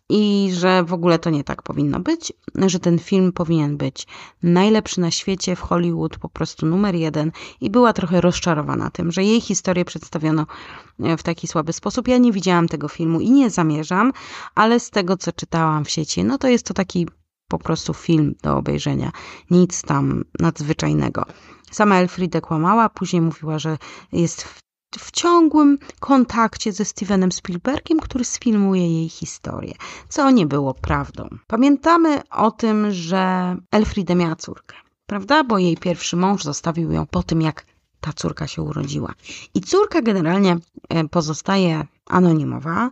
i że w ogóle to nie tak powinno być, że ten film powinien być najlepszy na świecie w Hollywood, po prostu numer jeden i była trochę rozczarowana tym, że jej historię przedstawiono e, w taki słaby sposób. Ja nie widziałam tego filmu i nie zamierzam, ale z tego co czytałam w sieci, no to jest to taki po prostu film do obejrzenia, nic tam nadzwyczajnego. Sama Elfrida kłamała, później mówiła, że jest w ciągłym kontakcie ze Stevenem Spielbergiem, który sfilmuje jej historię, co nie było prawdą. Pamiętamy o tym, że Elfrida miała córkę, prawda? Bo jej pierwszy mąż zostawił ją po tym, jak ta córka się urodziła. I córka generalnie e, pozostaje anonimowa.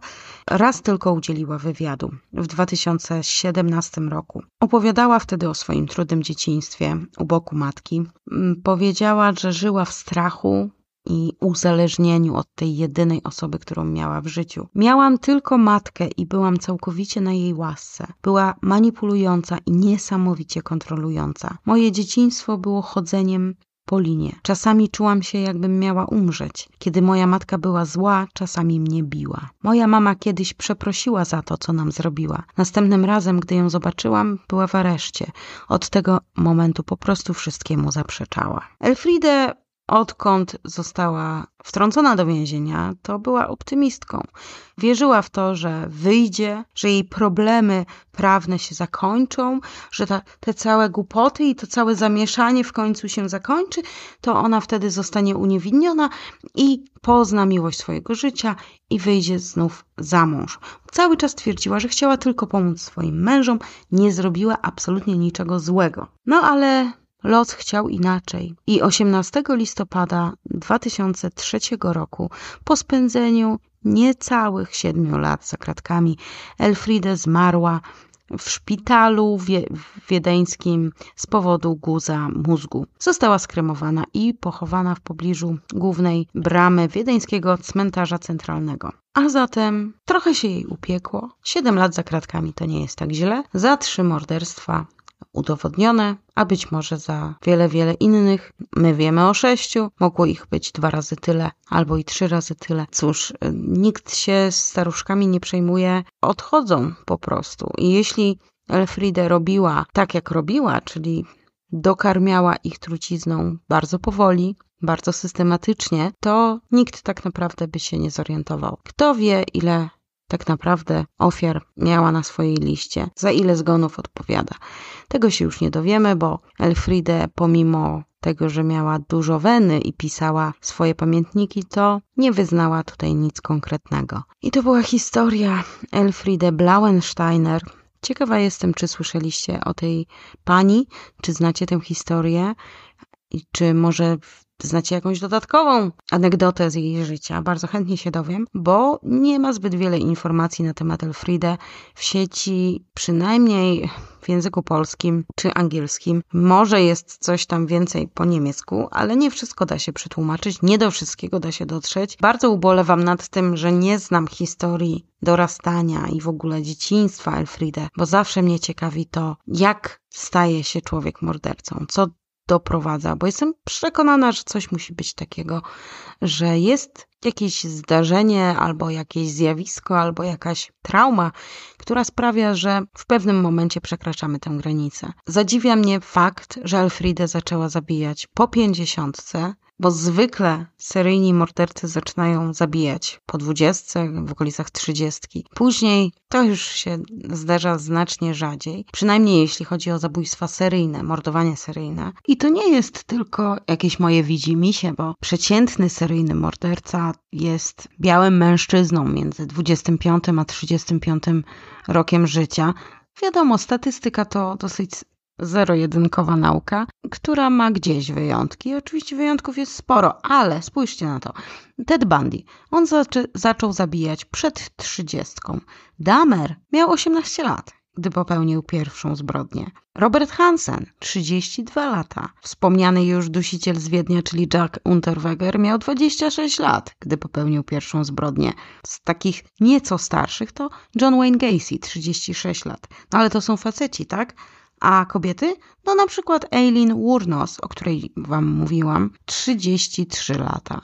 Raz tylko udzieliła wywiadu w 2017 roku. Opowiadała wtedy o swoim trudnym dzieciństwie u boku matki. Mm, powiedziała, że żyła w strachu, i uzależnieniu od tej jedynej osoby, którą miała w życiu. Miałam tylko matkę i byłam całkowicie na jej łasce. Była manipulująca i niesamowicie kontrolująca. Moje dzieciństwo było chodzeniem po linie. Czasami czułam się, jakbym miała umrzeć. Kiedy moja matka była zła, czasami mnie biła. Moja mama kiedyś przeprosiła za to, co nam zrobiła. Następnym razem, gdy ją zobaczyłam, była w areszcie. Od tego momentu po prostu wszystkiemu zaprzeczała. Elfriede odkąd została wtrącona do więzienia, to była optymistką. Wierzyła w to, że wyjdzie, że jej problemy prawne się zakończą, że ta, te całe głupoty i to całe zamieszanie w końcu się zakończy, to ona wtedy zostanie uniewinniona i pozna miłość swojego życia i wyjdzie znów za mąż. Cały czas twierdziła, że chciała tylko pomóc swoim mężom, nie zrobiła absolutnie niczego złego. No ale Los chciał inaczej i 18 listopada 2003 roku, po spędzeniu niecałych siedmiu lat za kratkami, Elfriede zmarła w szpitalu wiedeńskim z powodu guza mózgu. Została skremowana i pochowana w pobliżu głównej bramy wiedeńskiego cmentarza centralnego. A zatem trochę się jej upiekło. Siedem lat za kratkami to nie jest tak źle. Za trzy morderstwa udowodnione, a być może za wiele, wiele innych. My wiemy o sześciu, mogło ich być dwa razy tyle albo i trzy razy tyle. Cóż, y, nikt się z staruszkami nie przejmuje, odchodzą po prostu. I jeśli Elfride robiła tak, jak robiła, czyli dokarmiała ich trucizną bardzo powoli, bardzo systematycznie, to nikt tak naprawdę by się nie zorientował. Kto wie, ile tak naprawdę ofiar miała na swojej liście, za ile zgonów odpowiada. Tego się już nie dowiemy, bo Elfriede pomimo tego, że miała dużo weny i pisała swoje pamiętniki, to nie wyznała tutaj nic konkretnego. I to była historia Elfriede Blauensteiner. Ciekawa jestem, czy słyszeliście o tej pani, czy znacie tę historię i czy może znacie jakąś dodatkową anegdotę z jej życia, bardzo chętnie się dowiem, bo nie ma zbyt wiele informacji na temat Elfride w sieci, przynajmniej w języku polskim czy angielskim. Może jest coś tam więcej po niemiecku, ale nie wszystko da się przetłumaczyć, nie do wszystkiego da się dotrzeć. Bardzo ubolewam nad tym, że nie znam historii dorastania i w ogóle dzieciństwa Elfride, bo zawsze mnie ciekawi to, jak staje się człowiek mordercą, co doprowadza, bo jestem przekonana, że coś musi być takiego, że jest jakieś zdarzenie, albo jakieś zjawisko, albo jakaś trauma, która sprawia, że w pewnym momencie przekraczamy tę granicę. Zadziwia mnie fakt, że Elfrida zaczęła zabijać po pięćdziesiątce, bo zwykle seryjni mordercy zaczynają zabijać po dwudziestce, w okolicach trzydziestki. Później to już się zdarza znacznie rzadziej, przynajmniej jeśli chodzi o zabójstwa seryjne, mordowanie seryjne. I to nie jest tylko jakieś moje widzimisię, bo przeciętny seryjny morderca jest białym mężczyzną między 25 a 35 rokiem życia. Wiadomo, statystyka to dosyć zero-jedynkowa nauka, która ma gdzieś wyjątki. Oczywiście wyjątków jest sporo, ale spójrzcie na to. Ted Bundy, on zaczy, zaczął zabijać przed trzydziestką. Dahmer miał 18 lat, gdy popełnił pierwszą zbrodnię. Robert Hansen, 32 lata. Wspomniany już dusiciel z Wiednia, czyli Jack Unterweger, miał 26 lat, gdy popełnił pierwszą zbrodnię. Z takich nieco starszych to John Wayne Gacy, 36 lat. No ale to są faceci, tak? a kobiety? No na przykład Eileen Wurnos, o której Wam mówiłam, 33 lata.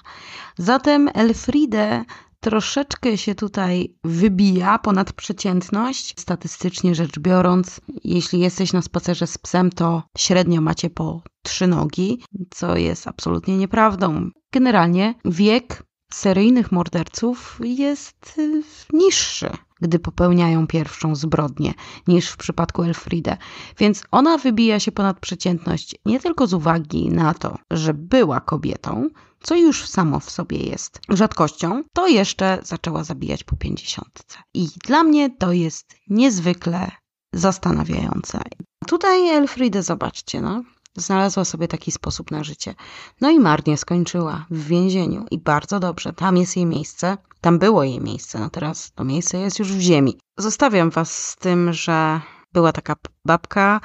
Zatem Elfriede troszeczkę się tutaj wybija ponad przeciętność. Statystycznie rzecz biorąc, jeśli jesteś na spacerze z psem, to średnio macie po trzy nogi, co jest absolutnie nieprawdą. Generalnie wiek seryjnych morderców jest y, niższy gdy popełniają pierwszą zbrodnię, niż w przypadku Elfride. Więc ona wybija się ponad przeciętność nie tylko z uwagi na to, że była kobietą, co już samo w sobie jest rzadkością, to jeszcze zaczęła zabijać po pięćdziesiątce. I dla mnie to jest niezwykle zastanawiające. Tutaj Elfride, zobaczcie, no, Znalazła sobie taki sposób na życie. No i marnie skończyła w więzieniu i bardzo dobrze, tam jest jej miejsce. Tam było jej miejsce, no teraz to miejsce jest już w ziemi. Zostawiam was z tym, że była taka babka,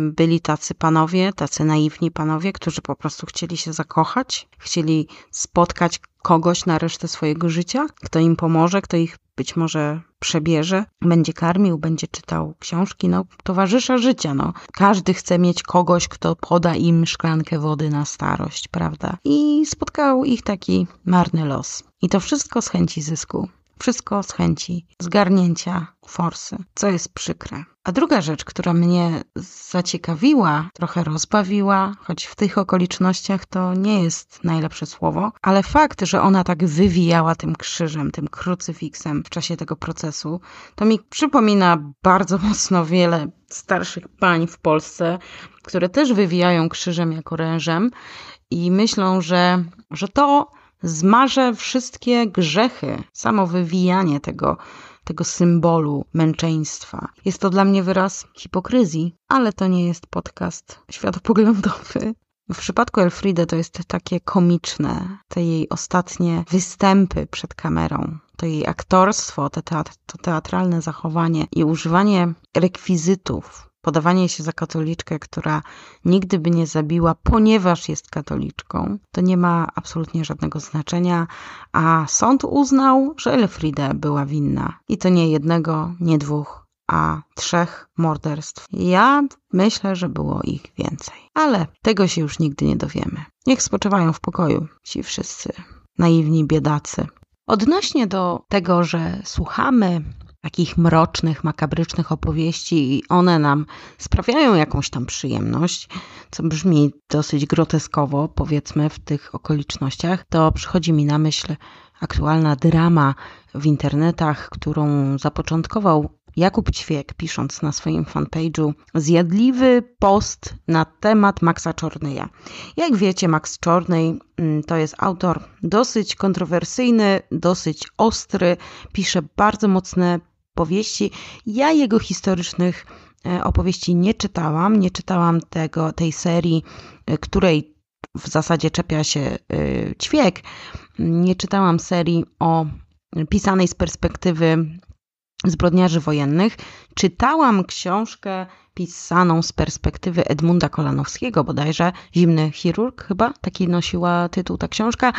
byli tacy panowie, tacy naiwni panowie, którzy po prostu chcieli się zakochać, chcieli spotkać kogoś na resztę swojego życia, kto im pomoże, kto ich być może przebierze, będzie karmił, będzie czytał książki, no towarzysza życia, no. Każdy chce mieć kogoś, kto poda im szklankę wody na starość, prawda? I spotkał ich taki marny los. I to wszystko z chęci zysku. Wszystko z chęci zgarnięcia forsy, co jest przykre. A druga rzecz, która mnie zaciekawiła, trochę rozbawiła, choć w tych okolicznościach to nie jest najlepsze słowo, ale fakt, że ona tak wywijała tym krzyżem, tym krucyfiksem w czasie tego procesu, to mi przypomina bardzo mocno wiele starszych pań w Polsce, które też wywijają krzyżem jako rężem i myślą, że, że to zmarze wszystkie grzechy, samo wywijanie tego tego symbolu męczeństwa. Jest to dla mnie wyraz hipokryzji, ale to nie jest podcast światopoglądowy. W przypadku Elfridy to jest takie komiczne, te jej ostatnie występy przed kamerą, to jej aktorstwo, teatr to teatralne zachowanie i używanie rekwizytów podawanie się za katoliczkę, która nigdy by nie zabiła, ponieważ jest katoliczką, to nie ma absolutnie żadnego znaczenia, a sąd uznał, że Elfride była winna. I to nie jednego, nie dwóch, a trzech morderstw. Ja myślę, że było ich więcej. Ale tego się już nigdy nie dowiemy. Niech spoczywają w pokoju ci wszyscy naiwni biedacy. Odnośnie do tego, że słuchamy takich mrocznych, makabrycznych opowieści i one nam sprawiają jakąś tam przyjemność, co brzmi dosyć groteskowo, powiedzmy, w tych okolicznościach, to przychodzi mi na myśl aktualna drama w internetach, którą zapoczątkował Jakub Ćwiek, pisząc na swoim fanpage'u zjadliwy post na temat Maxa Czornyja. Jak wiecie, Max Czornej mm, to jest autor dosyć kontrowersyjny, dosyć ostry, pisze bardzo mocne opowieści. Ja jego historycznych e, opowieści nie czytałam, nie czytałam tego, tej serii, e, której w zasadzie czepia się e, ćwiek. Nie czytałam serii o pisanej z perspektywy zbrodniarzy wojennych, czytałam książkę pisaną z perspektywy Edmunda Kolanowskiego, bodajże Zimny Chirurg chyba, taki nosiła tytuł ta książka.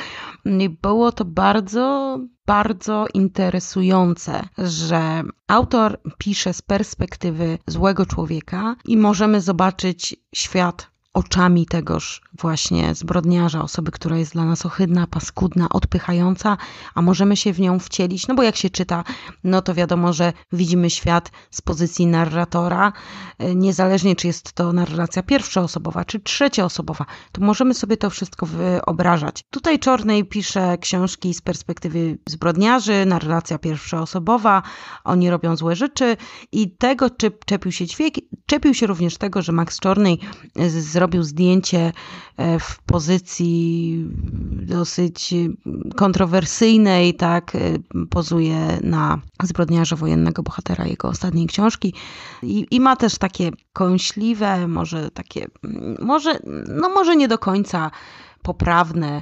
I było to bardzo, bardzo interesujące, że autor pisze z perspektywy złego człowieka i możemy zobaczyć świat oczami tegoż właśnie zbrodniarza, osoby, która jest dla nas ohydna, paskudna, odpychająca, a możemy się w nią wcielić, no bo jak się czyta, no to wiadomo, że widzimy świat z pozycji narratora, e, niezależnie czy jest to narracja pierwszoosobowa, czy trzecioosobowa, to możemy sobie to wszystko wyobrażać. Tutaj Czornej pisze książki z perspektywy zbrodniarzy, narracja pierwszoosobowa, oni robią złe rzeczy i tego, czy czepił się dźwięk, czepił się również tego, że Max Czornej z zrobił zdjęcie e, w pozycji dosyć e, kontrowersyjnej, tak, e, pozuje na zbrodniarza wojennego bohatera jego ostatniej książki i, i ma też takie kąśliwe, może takie, mm, może, no może nie do końca poprawne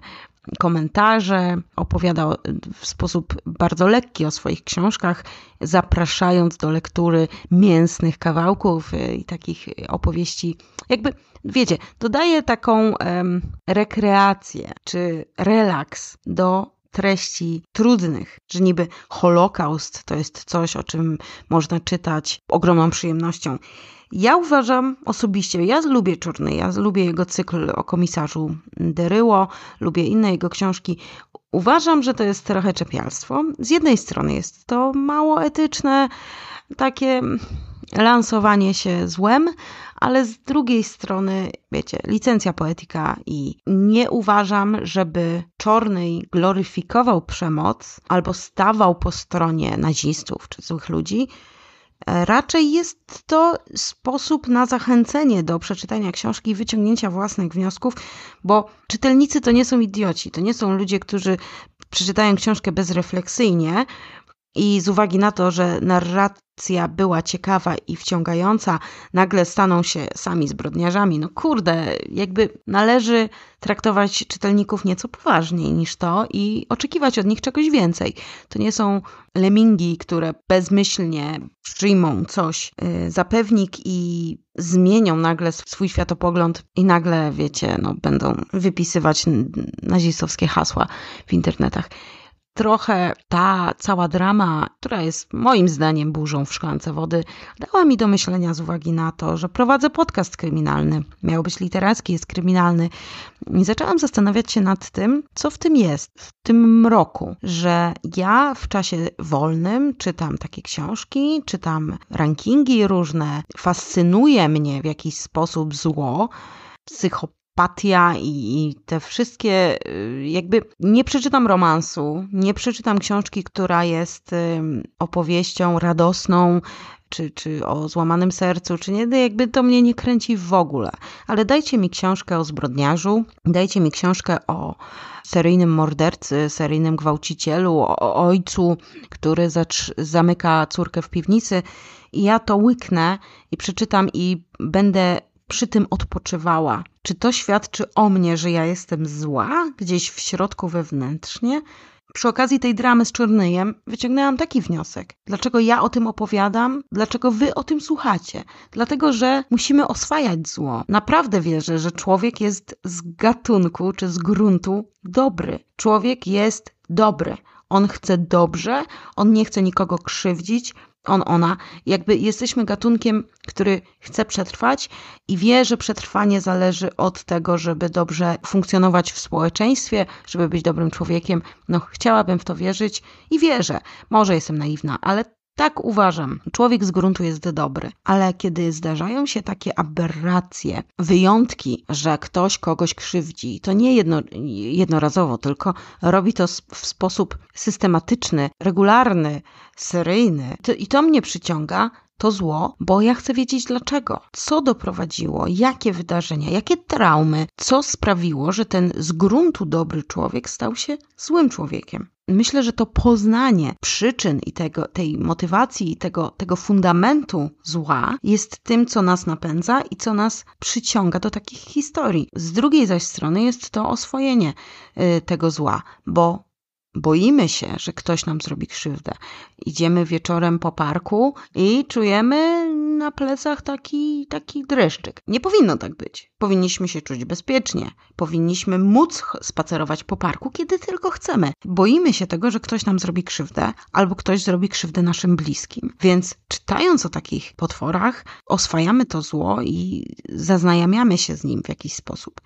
komentarze, opowiada w sposób bardzo lekki o swoich książkach, zapraszając do lektury mięsnych kawałków y, i takich y, opowieści. Jakby, wiecie, dodaje taką rekreację czy relaks do treści trudnych, że niby Holokaust to jest coś, o czym można czytać ogromną przyjemnością. Ja uważam osobiście, ja lubię Czurny, ja lubię jego cykl o komisarzu Deryło, lubię inne jego książki. Uważam, że to jest trochę czepialstwo. Z jednej strony jest to mało etyczne, takie lansowanie się złem, ale z drugiej strony, wiecie, licencja poetyka i nie uważam, żeby Czorny gloryfikował przemoc albo stawał po stronie nazistów czy złych ludzi, E, raczej jest to sposób na zachęcenie do przeczytania książki i wyciągnięcia własnych wniosków, bo czytelnicy to nie są idioci, to nie są ludzie, którzy przeczytają książkę bezrefleksyjnie, i z uwagi na to, że narracja była ciekawa i wciągająca, nagle staną się sami zbrodniarzami. No kurde, jakby należy traktować czytelników nieco poważniej niż to i oczekiwać od nich czegoś więcej. To nie są lemingi, które bezmyślnie przyjmą coś y, za pewnik i zmienią nagle swój światopogląd i nagle, wiecie, no, będą wypisywać nazistowskie hasła w internetach trochę ta cała drama, która jest moim zdaniem burzą w szklance wody, dała mi do myślenia z uwagi na to, że prowadzę podcast kryminalny. Miał być literacki, jest kryminalny. I zaczęłam zastanawiać się nad tym, co w tym jest, w tym mroku, że ja w czasie wolnym czytam takie książki, czytam rankingi różne, fascynuje mnie w jakiś sposób zło, psychopatia, empatia i, i te wszystkie, y, jakby nie przeczytam romansu, nie przeczytam książki, która jest y, opowieścią radosną, czy, czy o złamanym sercu, czy nie, jakby to mnie nie kręci w ogóle. Ale dajcie mi książkę o zbrodniarzu, dajcie mi książkę o seryjnym mordercy, seryjnym gwałcicielu, o ojcu, który zamyka córkę w piwnicy. I ja to łyknę i przeczytam i będę przy tym odpoczywała. Czy to świadczy o mnie, że ja jestem zła gdzieś w środku wewnętrznie? Przy okazji tej dramy z Czernyjem wyciągnęłam taki wniosek. Dlaczego ja o tym opowiadam? Dlaczego wy o tym słuchacie? Dlatego, że musimy oswajać zło. Naprawdę wierzę, że człowiek jest z gatunku czy z gruntu dobry. Człowiek jest dobry. On chce dobrze, on nie chce nikogo krzywdzić, on, ona. Jakby jesteśmy gatunkiem, który chce przetrwać i wie, że przetrwanie zależy od tego, żeby dobrze funkcjonować w społeczeństwie, żeby być dobrym człowiekiem. No, chciałabym w to wierzyć i wierzę. Może jestem naiwna, ale tak uważam. Człowiek z gruntu jest dobry, ale kiedy zdarzają się takie aberracje, wyjątki, że ktoś kogoś krzywdzi, to nie jedno, jednorazowo, tylko robi to w sposób systematyczny, regularny, seryjny. I to mnie przyciąga, to zło, bo ja chcę wiedzieć dlaczego, co doprowadziło, jakie wydarzenia, jakie traumy, co sprawiło, że ten z gruntu dobry człowiek stał się złym człowiekiem. Myślę, że to poznanie przyczyn i tego, tej motywacji i tego, tego fundamentu zła jest tym, co nas napędza i co nas przyciąga do takich historii. Z drugiej zaś strony jest to oswojenie y, tego zła, bo boimy się, że ktoś nam zrobi krzywdę. Idziemy wieczorem po parku i czujemy na plecach taki, taki dreszczyk. Nie powinno tak być. Powinniśmy się czuć bezpiecznie. Powinniśmy móc spacerować po parku, kiedy tylko chcemy. Boimy się tego, że ktoś nam zrobi krzywdę albo ktoś zrobi krzywdę naszym bliskim. Więc czytając o takich potworach, oswajamy to zło i zaznajamiamy się z nim w jakiś sposób.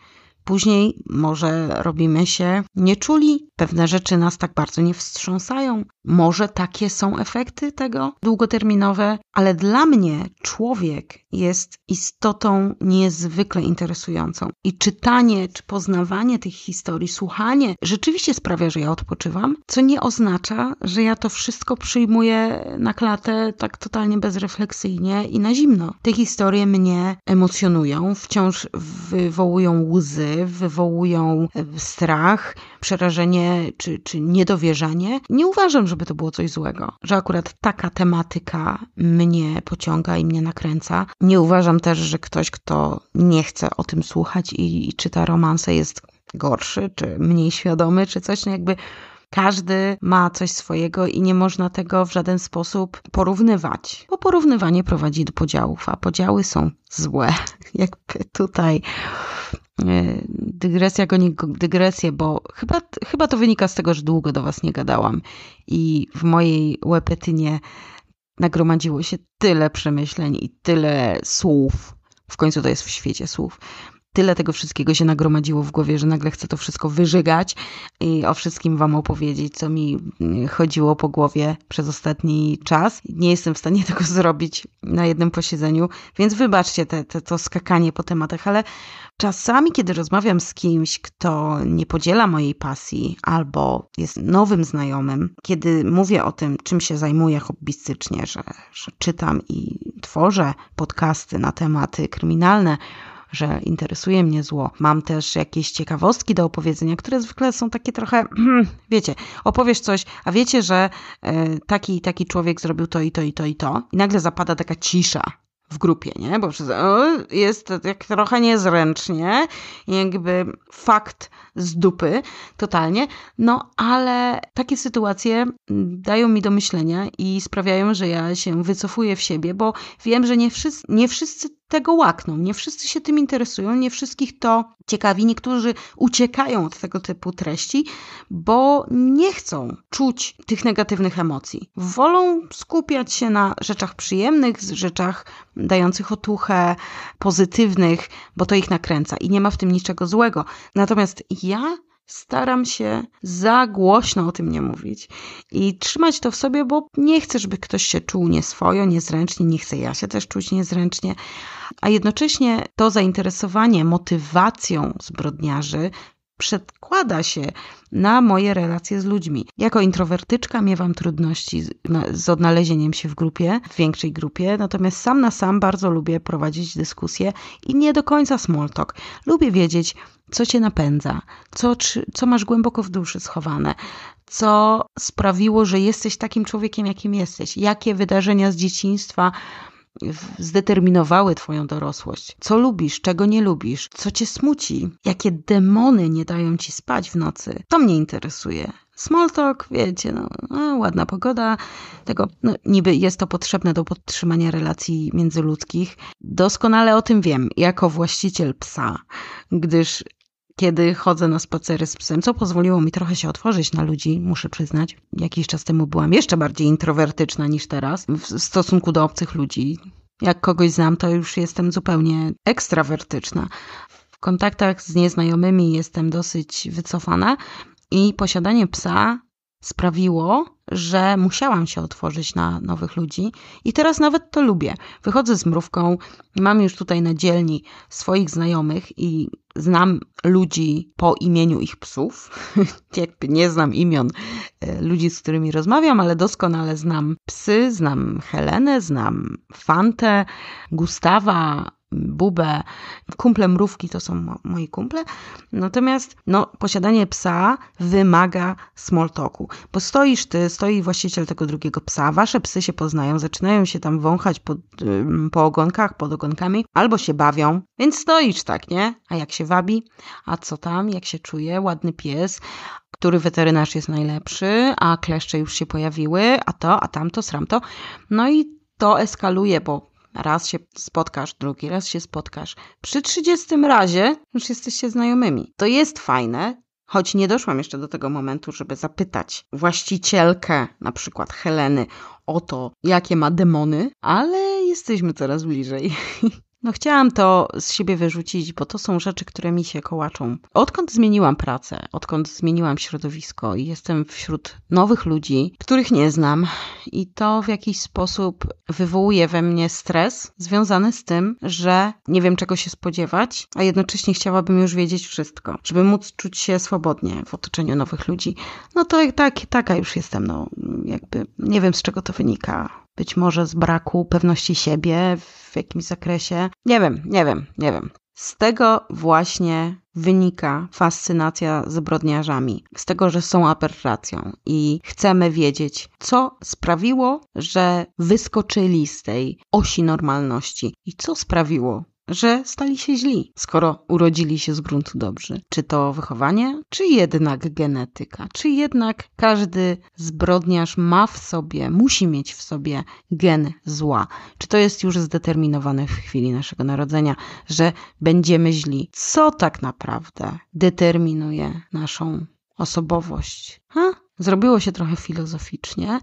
Później może robimy się nieczuli, pewne rzeczy nas tak bardzo nie wstrząsają. Może takie są efekty tego długoterminowe, ale dla mnie człowiek jest istotą niezwykle interesującą. I czytanie czy poznawanie tych historii, słuchanie rzeczywiście sprawia, że ja odpoczywam, co nie oznacza, że ja to wszystko przyjmuję na klatę tak totalnie bezrefleksyjnie i na zimno. Te historie mnie emocjonują, wciąż wywołują łzy wywołują e, strach, przerażenie czy, czy niedowierzanie. Nie uważam, żeby to było coś złego, że akurat taka tematyka mnie pociąga i mnie nakręca. Nie uważam też, że ktoś, kto nie chce o tym słuchać i, i czyta romanse, jest gorszy, czy mniej świadomy, czy coś, no jakby. Każdy ma coś swojego i nie można tego w żaden sposób porównywać, bo porównywanie prowadzi do podziałów, a podziały są złe, jakby tutaj E, dygresja goni dygresję, bo chyba, chyba to wynika z tego, że długo do Was nie gadałam i w mojej łepetynie nagromadziło się tyle przemyśleń i tyle słów. W końcu to jest w świecie słów, tyle tego wszystkiego się nagromadziło w głowie, że nagle chcę to wszystko wyżygać i o wszystkim Wam opowiedzieć, co mi mm, chodziło po głowie przez ostatni czas. Nie jestem w stanie tego zrobić na jednym posiedzeniu, więc wybaczcie te, te, to skakanie po tematach, ale czasami, kiedy rozmawiam z kimś, kto nie podziela mojej pasji albo jest nowym znajomym, kiedy mówię o tym, czym się zajmuję hobbystycznie, że, że czytam i tworzę podcasty na tematy kryminalne, że interesuje mnie zło. Mam też jakieś ciekawostki do opowiedzenia, które zwykle są takie trochę, wiecie, opowiesz coś, a wiecie, że e, taki taki człowiek zrobił to i to i to i to. I nagle zapada taka cisza w grupie, nie? Bo przez, jest jak trochę niezręcznie, jakby fakt z dupy totalnie, no ale takie sytuacje mm, dają mi do myślenia i sprawiają, że ja się wycofuję w siebie, bo wiem, że nie wszyscy, nie wszyscy tego łakną. Nie wszyscy się tym interesują, nie wszystkich to ciekawi. Niektórzy uciekają od tego typu treści, bo nie chcą czuć tych negatywnych emocji. Wolą skupiać się na rzeczach przyjemnych, rzeczach dających otuchę, pozytywnych, bo to ich nakręca i nie ma w tym niczego złego. Natomiast ja staram się za głośno o tym nie mówić i trzymać to w sobie, bo nie chcę, żeby ktoś się czuł nieswojo, niezręcznie, nie chcę ja się też czuć niezręcznie, a jednocześnie to zainteresowanie motywacją zbrodniarzy przedkłada się na moje relacje z ludźmi. Jako introwertyczka miewam trudności z odnalezieniem się w grupie, w większej grupie, natomiast sam na sam bardzo lubię prowadzić dyskusje i nie do końca small talk. Lubię wiedzieć, co cię napędza, co, czy, co masz głęboko w duszy schowane, co sprawiło, że jesteś takim człowiekiem, jakim jesteś, jakie wydarzenia z dzieciństwa zdeterminowały Twoją dorosłość. Co lubisz, czego nie lubisz, co Cię smuci, jakie demony nie dają Ci spać w nocy. To mnie interesuje. Small talk, wiecie, no, no, ładna pogoda, tego, no, niby jest to potrzebne do podtrzymania relacji międzyludzkich. Doskonale o tym wiem, jako właściciel psa, gdyż kiedy chodzę na spacery z psem, co pozwoliło mi trochę się otworzyć na ludzi, muszę przyznać. Jakiś czas temu byłam jeszcze bardziej introwertyczna niż teraz w stosunku do obcych ludzi. Jak kogoś znam, to już jestem zupełnie ekstrawertyczna. W kontaktach z nieznajomymi jestem dosyć wycofana i posiadanie psa sprawiło, że musiałam się otworzyć na nowych ludzi i teraz nawet to lubię. Wychodzę z mrówką, mam już tutaj na dzielni swoich znajomych i znam ludzi po imieniu ich psów. nie znam imion e, ludzi, z którymi rozmawiam, ale doskonale znam psy, znam Helenę, znam Fantę, Gustawa, bubę. Kumple mrówki to są moi kumple. Natomiast no, posiadanie psa wymaga small talku, bo stoisz ty, stoi właściciel tego drugiego psa, wasze psy się poznają, zaczynają się tam wąchać po ogonkach, pod ogonkami, albo się bawią, więc stoisz tak, nie? A jak się wabi? A co tam? Jak się czuje? Ładny pies? który weterynarz jest najlepszy, a kleszcze już się pojawiły, a to, a tamto, to, No i to eskaluje, bo Raz się spotkasz, drugi raz się spotkasz. Przy 30 razie już jesteście znajomymi. To jest fajne, choć nie doszłam jeszcze do tego momentu, żeby zapytać właścicielkę, na przykład Heleny, o to, jakie ma demony, ale jesteśmy coraz bliżej. No chciałam to z siebie wyrzucić, bo to są rzeczy, które mi się kołaczą. Odkąd zmieniłam pracę, odkąd zmieniłam środowisko i jestem wśród nowych ludzi, których nie znam i to w jakiś sposób wywołuje we mnie stres związany z tym, że nie wiem czego się spodziewać, a jednocześnie chciałabym już wiedzieć wszystko, żeby móc czuć się swobodnie w otoczeniu nowych ludzi. No to tak, taka już jestem, no jakby nie wiem z czego to wynika być może z braku pewności siebie w jakimś zakresie. Nie wiem, nie wiem, nie wiem. Z tego właśnie wynika fascynacja zbrodniarzami, z tego, że są aberracją i chcemy wiedzieć, co sprawiło, że wyskoczyli z tej osi normalności i co sprawiło, że stali się źli, skoro urodzili się z gruntu dobrzy. Czy to wychowanie, czy jednak genetyka, czy jednak każdy zbrodniarz ma w sobie, musi mieć w sobie gen zła. Czy to jest już zdeterminowane w chwili naszego narodzenia, że będziemy źli? Co tak naprawdę determinuje naszą osobowość? Ha? Zrobiło się trochę filozoficznie,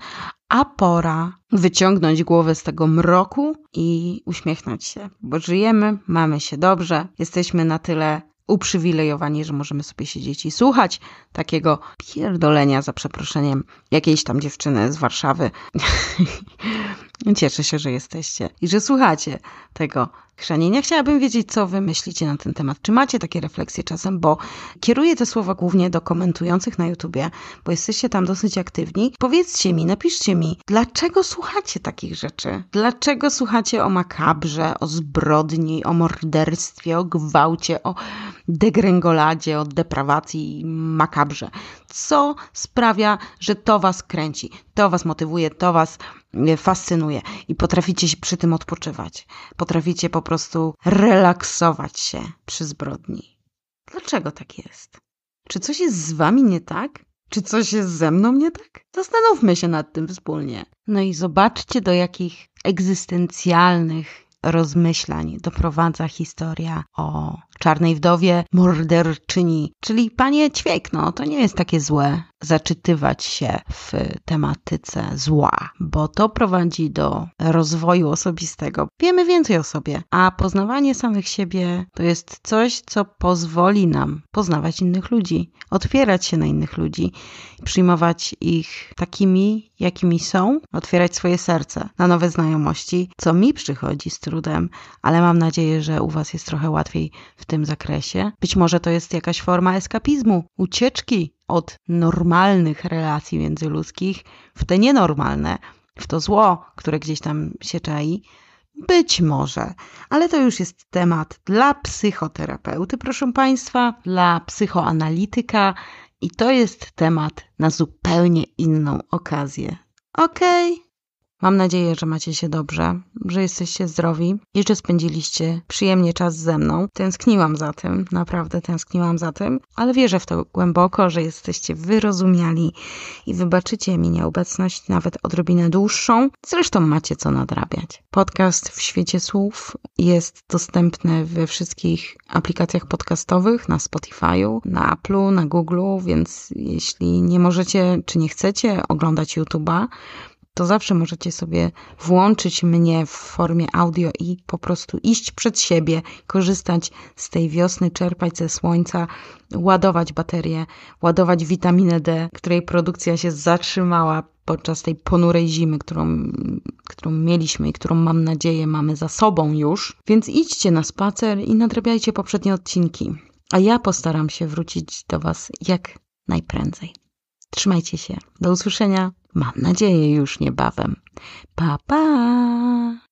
a pora wyciągnąć głowę z tego mroku i uśmiechnąć się, bo żyjemy, mamy się dobrze, jesteśmy na tyle uprzywilejowani, że możemy sobie siedzieć i słuchać takiego pierdolenia, za przeproszeniem, jakiejś tam dziewczyny z Warszawy. Cieszę się, że jesteście i że słuchacie tego chrzanienia. Chciałabym wiedzieć, co wy myślicie na ten temat. Czy macie takie refleksje czasem, bo kieruję te słowa głównie do komentujących na YouTubie, bo jesteście tam dosyć aktywni. Powiedzcie mi, napiszcie mi, dlaczego słuchacie takich rzeczy? Dlaczego słuchacie o makabrze, o zbrodni, o morderstwie, o gwałcie, o degręgoladzie, o deprawacji i makabrze? co sprawia, że to was kręci, to was motywuje, to was e, fascynuje i potraficie się przy tym odpoczywać. Potraficie po prostu relaksować się przy zbrodni. Dlaczego tak jest? Czy coś jest z wami nie tak? Czy coś jest ze mną nie tak? Zastanówmy się nad tym wspólnie. No i zobaczcie, do jakich egzystencjalnych rozmyślań doprowadza historia o czarnej wdowie, morderczyni, czyli panie Ćwiek, no to nie jest takie złe zaczytywać się w tematyce zła, bo to prowadzi do rozwoju osobistego. Wiemy więcej o sobie, a poznawanie samych siebie to jest coś, co pozwoli nam poznawać innych ludzi, otwierać się na innych ludzi, przyjmować ich takimi, jakimi są, otwierać swoje serce na nowe znajomości, co mi przychodzi z trudem, ale mam nadzieję, że u Was jest trochę łatwiej w tym zakresie. Być może to jest jakaś forma eskapizmu, ucieczki od normalnych relacji międzyludzkich w te nienormalne, w to zło, które gdzieś tam się czai. Być może, ale to już jest temat dla psychoterapeuty, proszę Państwa, dla psychoanalityka i to jest temat na zupełnie inną okazję. Okej? Okay? Mam nadzieję, że macie się dobrze, że jesteście zdrowi i że spędziliście przyjemnie czas ze mną. Tęskniłam za tym, naprawdę tęskniłam za tym, ale wierzę w to głęboko, że jesteście wyrozumiali i wybaczycie mi nieobecność nawet odrobinę dłuższą. Zresztą macie co nadrabiać. Podcast w świecie słów jest dostępny we wszystkich aplikacjach podcastowych, na Spotify'u, na Apple'u, na Google'u, więc jeśli nie możecie czy nie chcecie oglądać YouTube'a, to zawsze możecie sobie włączyć mnie w formie audio i po prostu iść przed siebie, korzystać z tej wiosny, czerpać ze słońca, ładować baterie, ładować witaminę D, której produkcja się zatrzymała podczas tej ponurej zimy, którą, którą mieliśmy i którą mam nadzieję mamy za sobą już. Więc idźcie na spacer i nadrabiajcie poprzednie odcinki. A ja postaram się wrócić do Was jak najprędzej. Trzymajcie się. Do usłyszenia. Mam nadzieję już niebawem. Pa, pa!